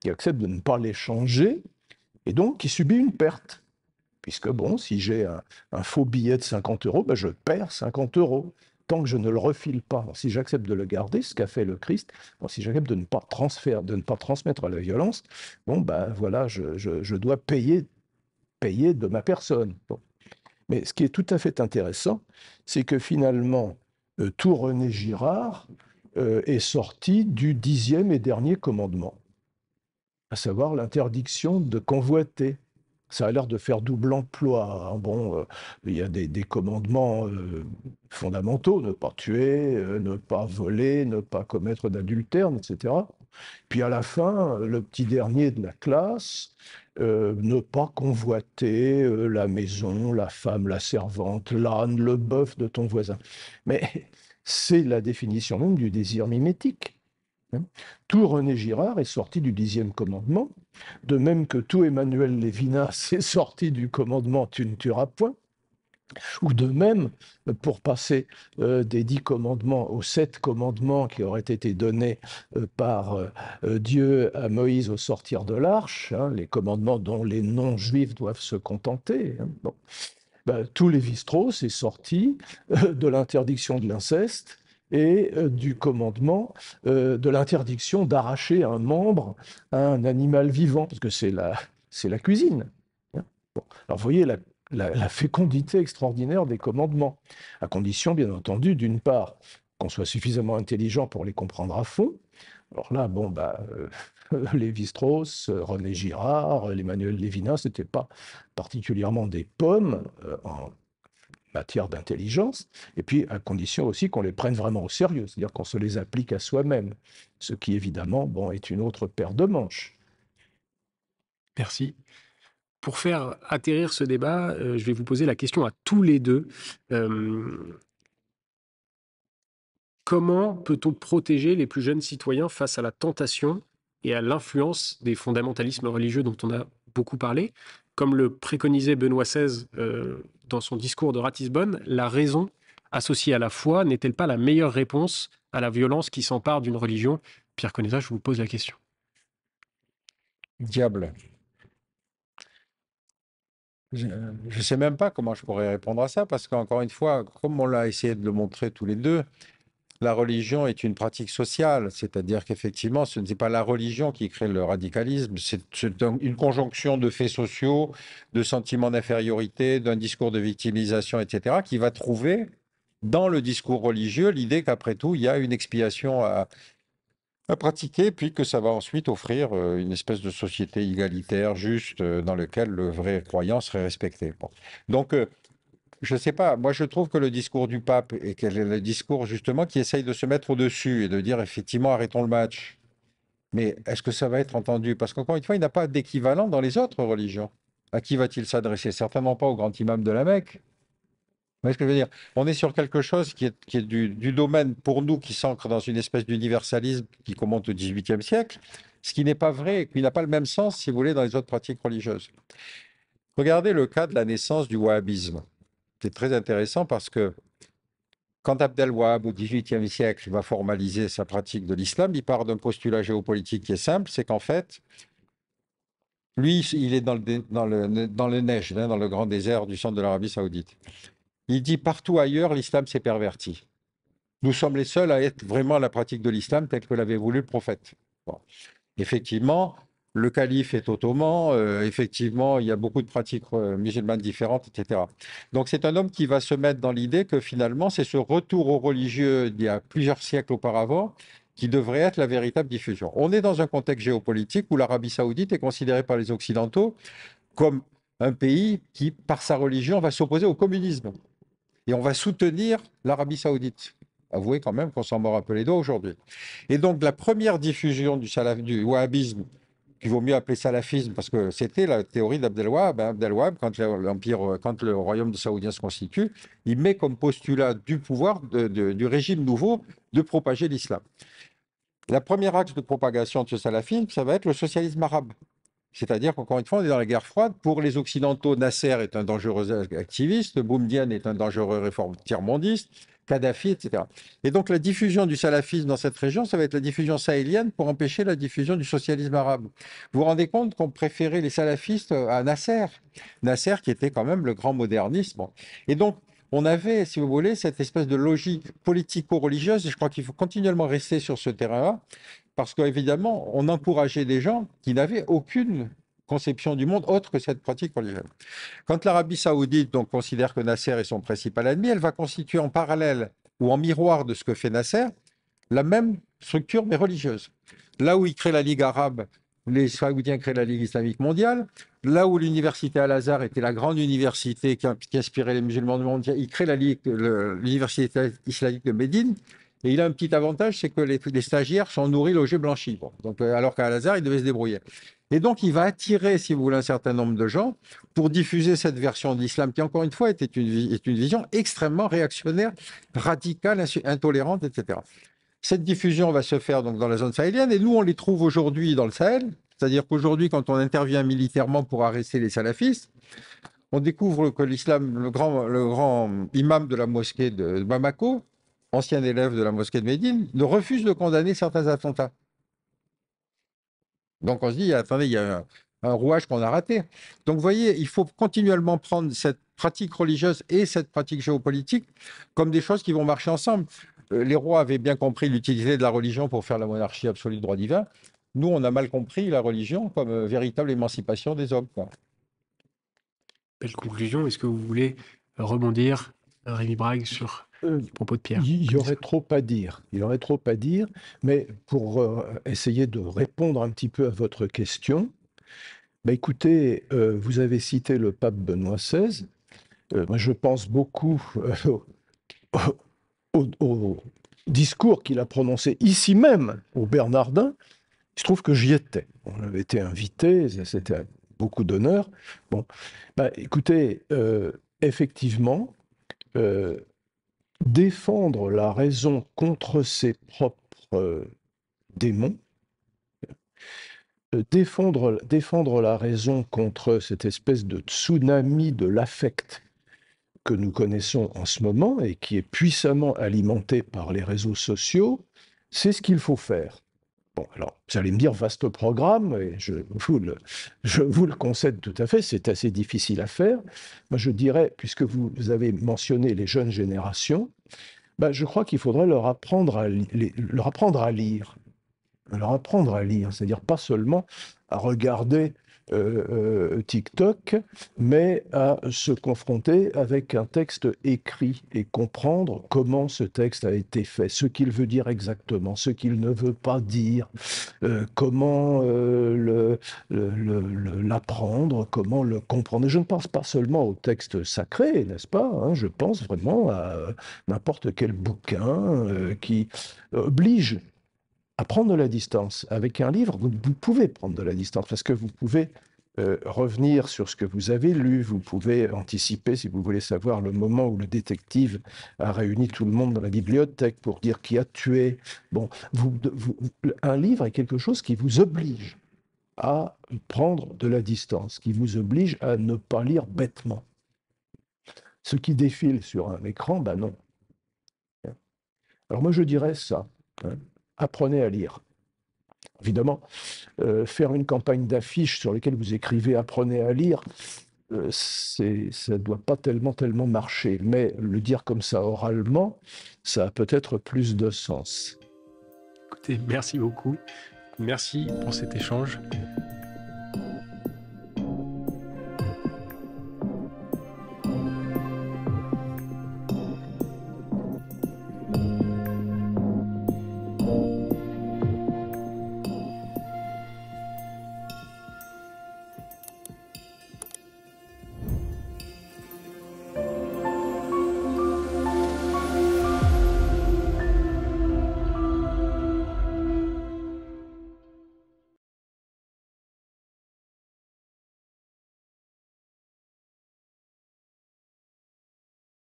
qui accepte de ne pas l'échanger, et donc qui subit une perte puisque bon, si j'ai un, faux billet de 50 euros, ben je perds 50 euros tant que je ne le refile pas. si j'accepte de le garder, ce qu'a fait le Christ, bon, si j'accepte de ne pas transférer, de ne pas transmettre la violence, bon ben voilà, je, dois payer, payer de ma personne. Bon. Mais ce qui est tout à fait intéressant, c'est que finalement, euh, tout René Girard euh, est sorti du dixième et dernier commandement, à savoir l'interdiction de convoiter. Ça a l'air de faire double emploi. Hein. Bon, euh, il y a des, commandements euh, fondamentaux, ne pas tuer, euh, ne pas voler, ne pas commettre d'adultère, etc. Puis à la fin, le petit dernier de la classe, ne pas convoiter la maison, la femme, la servante, l'âne, le bœuf de ton voisin. Mais c'est la définition même du désir mimétique. Hein. Tout René Girard est sorti du dixième commandement, de même que tout Emmanuel Lévinas est sorti du commandement Tu ne tueras point, ou de même, pour passer euh, des dix commandements aux sept commandements qui auraient été donnés euh, par euh, Dieu à Moïse au sortir de l'arche, hein, les commandements dont les non-juifs doivent se contenter. Hein, bon. ben, tout Lévi-Strauss sorti de l'interdiction de l'inceste, et euh, du commandement euh, de l'interdiction d'arracher un membre à un animal vivant, parce que c'est la, c'est la cuisine. Hein. bon. Alors vous voyez la, fécondité extraordinaire des commandements, à condition bien entendu d'une part qu'on soit suffisamment intelligent pour les comprendre à fond. Alors là, bon, bah, euh, Lévi-Strauss, René Girard, Emmanuel Lévinas, n'étaient pas particulièrement des pommes en matière d'intelligence, et puis à condition aussi qu'on les prenne vraiment au sérieux, c'est-à-dire qu'on se les applique à soi-même, ce qui évidemment bon, est une autre paire de manches. Merci. Pour faire atterrir ce débat, euh, je vais vous poser la question à tous les deux. Euh, comment peut-on protéger les plus jeunes citoyens face à la tentation et à l'influence des fondamentalismes religieux dont on a beaucoup parlé Comme le préconisait Benoît XVI dans son discours de Ratisbonne, la raison associée à la foi n'est-elle pas la meilleure réponse à la violence qui s'empare d'une religion Pierre Conesa, je vous pose la question. Diable. Je ne sais même pas comment je pourrais répondre à ça, parce qu'encore une fois, comme on l'a essayé de le montrer tous les deux, la religion est une pratique sociale, c'est-à-dire qu'effectivement, ce n'est pas la religion qui crée le radicalisme, c'est une conjonction de faits sociaux, de sentiments d'infériorité, d'un discours de victimisation, etc., qui va trouver dans le discours religieux l'idée qu'après tout, il y a une expiation à, pratiquer, puis que ça va ensuite offrir euh, une espèce de société égalitaire, juste, euh, dans laquelle le vrai croyant serait respecté. Donc, euh, je ne sais pas. Moi, je trouve que le discours du pape est le discours justement qui essaye de se mettre au-dessus et de dire effectivement arrêtons le match. Mais est-ce que ça va être entendu Parce qu'encore une fois, il n'a pas d'équivalent dans les autres religions. À qui va-t-il s'adresser Certainement pas au grand imam de la Mecque. Vous voyez ce que je veux dire On est sur quelque chose qui est, du, du, domaine pour nous qui s'ancre dans une espèce d'universalisme qui commente au XVIIIe siècle, ce qui n'est pas vrai et qui n'a pas le même sens, si vous voulez, dans les autres pratiques religieuses. Regardez le cas de la naissance du wahhabisme c'est très intéressant parce que quand Abdelwahab, au XVIIIe siècle, va formaliser sa pratique de l'islam, il part d'un postulat géopolitique qui est simple, c'est qu'en fait, lui, il est dans le, dans le, dans le neige, hein, dans le grand désert du centre de l'Arabie saoudite. Il dit partout ailleurs, l'islam s'est perverti. Nous sommes les seuls à être vraiment à la pratique de l'islam telle que l'avait voulu le prophète. Effectivement, le calife est ottoman, euh, effectivement, il y a beaucoup de pratiques euh, musulmanes différentes, etc. Donc c'est un homme qui va se mettre dans l'idée que finalement, c'est ce retour aux religieux d'il y a plusieurs siècles auparavant qui devrait être la véritable diffusion. On est dans un contexte géopolitique où l'Arabie saoudite est considérée par les Occidentaux comme un pays qui, par sa religion, va s'opposer au communisme. Et on va soutenir l'Arabie saoudite avouez quand même qu'on s'en mord un peu les doigts aujourd'hui. Et donc, la première diffusion du, salaf, du wahhabisme il vaut mieux appeler salafisme parce que c'était la théorie d'Abdelwahab. Hein. Abdelwahab, quand l'empire, euh, quand le royaume de saoudien se constitue, il met comme postulat du pouvoir du régime nouveau de propager l'islam. La première axe de propagation de ce salafisme, ça va être le socialisme arabe. C'est-à-dire qu'encore une fois, on est dans la guerre froide. Pour les Occidentaux, Nasser est un dangereux activiste, Boumdian est un dangereux réformateur mondiste Kadhafi, etc. Et donc la diffusion du salafisme dans cette région, ça va être la diffusion sahélienne pour empêcher la diffusion du socialisme arabe. Vous vous rendez compte qu'on préférait les salafistes à Nasser, Nasser qui était quand même le grand modernisme. Et donc on avait, si vous voulez, cette espèce de logique politico-religieuse, et je crois qu'il faut continuellement rester sur ce terrain-là, parce qu'évidemment, on encourageait des gens qui n'avaient aucune conception du monde autre que cette pratique religieuse. Quand l'Arabie saoudite donc, considère que Nasser est son principal ennemi, elle va constituer en parallèle ou en miroir de ce que fait Nasser, la même structure mais religieuse. Là où il crée la Ligue arabe, les Saoudiens créent la Ligue islamique mondiale. Là où l'université Al-Azhar était la grande université qui, inspirait les musulmans du monde, il crée l'université islamique de Médine. Et il a un petit avantage, c'est que les, stagiaires sont nourris, logés, blanchis. Donc, euh, alors qu'à Al-Azhar, ils devaient se débrouiller. Et donc, il va attirer, si vous voulez, un certain nombre de gens pour diffuser cette version de l'islam qui, encore une fois, était est une vision extrêmement réactionnaire, radicale, intolérante, etc. Cette diffusion va se faire donc dans la zone sahélienne et nous, on les trouve aujourd'hui dans le Sahel. C'est-à-dire qu'aujourd'hui, quand on intervient militairement pour arrêter les salafistes, on découvre que l'islam, le grand, le grand imam de la mosquée de Bamako, ancien élève de la mosquée de Médine, ne refuse de condamner certains attentats. Donc on se dit, attendez, il y a un, rouage qu'on a raté. Donc vous voyez, il faut continuellement prendre cette pratique religieuse et cette pratique géopolitique comme des choses qui vont marcher ensemble. Euh, les rois avaient bien compris l'utilité de la religion pour faire la monarchie absolue du droit divin. Nous, on a mal compris la religion comme euh, véritable émancipation des hommes. Belle conclusion. Est-ce que vous voulez rebondir, Rémi Brague, sur euh, propos de Pierre. Il y aurait trop à dire. Il y aurait trop à dire, mais pour euh, essayer de répondre un petit peu à votre question, bah écoutez, euh, vous avez cité le pape Benoît XVI. moi, je pense beaucoup au, discours qu'il a prononcé ici même au Bernardin. Il se trouve que j'y étais. On avait été invité, c'était beaucoup d'honneur. Bon, bah, écoutez, effectivement, défendre la raison contre ses propres euh, démons, euh, défendre, la raison contre cette espèce de tsunami de l'affect que nous connaissons en ce moment et qui est puissamment alimenté par les réseaux sociaux, c'est ce qu'il faut faire. Bon, alors, vous allez me dire, vaste programme, et je vous le, je vous le concède tout à fait, c'est assez difficile à faire. Moi, je dirais, puisque vous, avez mentionné les jeunes générations, ben, je crois qu'il faudrait leur apprendre à, leur apprendre à lire. Leur apprendre à lire, c'est-à-dire pas seulement à regarder euh, euh, TikTok, mais à se confronter avec un texte écrit et comprendre comment ce texte a été fait, ce qu'il veut dire exactement, ce qu'il ne veut pas dire, euh, comment l'apprendre, comment le comprendre. je ne pense pas seulement au texte sacré, n'est-ce pas hein, Je pense vraiment à n'importe quel bouquin qui oblige à prendre de la distance. Avec un livre, vous, vous pouvez prendre de la distance parce que vous pouvez euh, revenir sur ce que vous avez lu, vous pouvez anticiper, si vous voulez savoir, le moment où le détective a réuni tout le monde dans la bibliothèque pour dire qui a tué. Bon, vous, vous, un livre est quelque chose qui vous oblige à prendre de la distance, qui vous oblige à ne pas lire bêtement. Ce qui défile sur un écran, ben non. Alors moi je dirais ça. Hein apprenez à lire. Évidemment, euh, faire une campagne d'affiches sur lesquelles vous écrivez apprenez à lire, euh, ça ne doit pas tellement, tellement marcher. Mais le dire comme ça oralement, ça a peut-être plus de sens. Écoutez, merci beaucoup. Merci pour cet échange.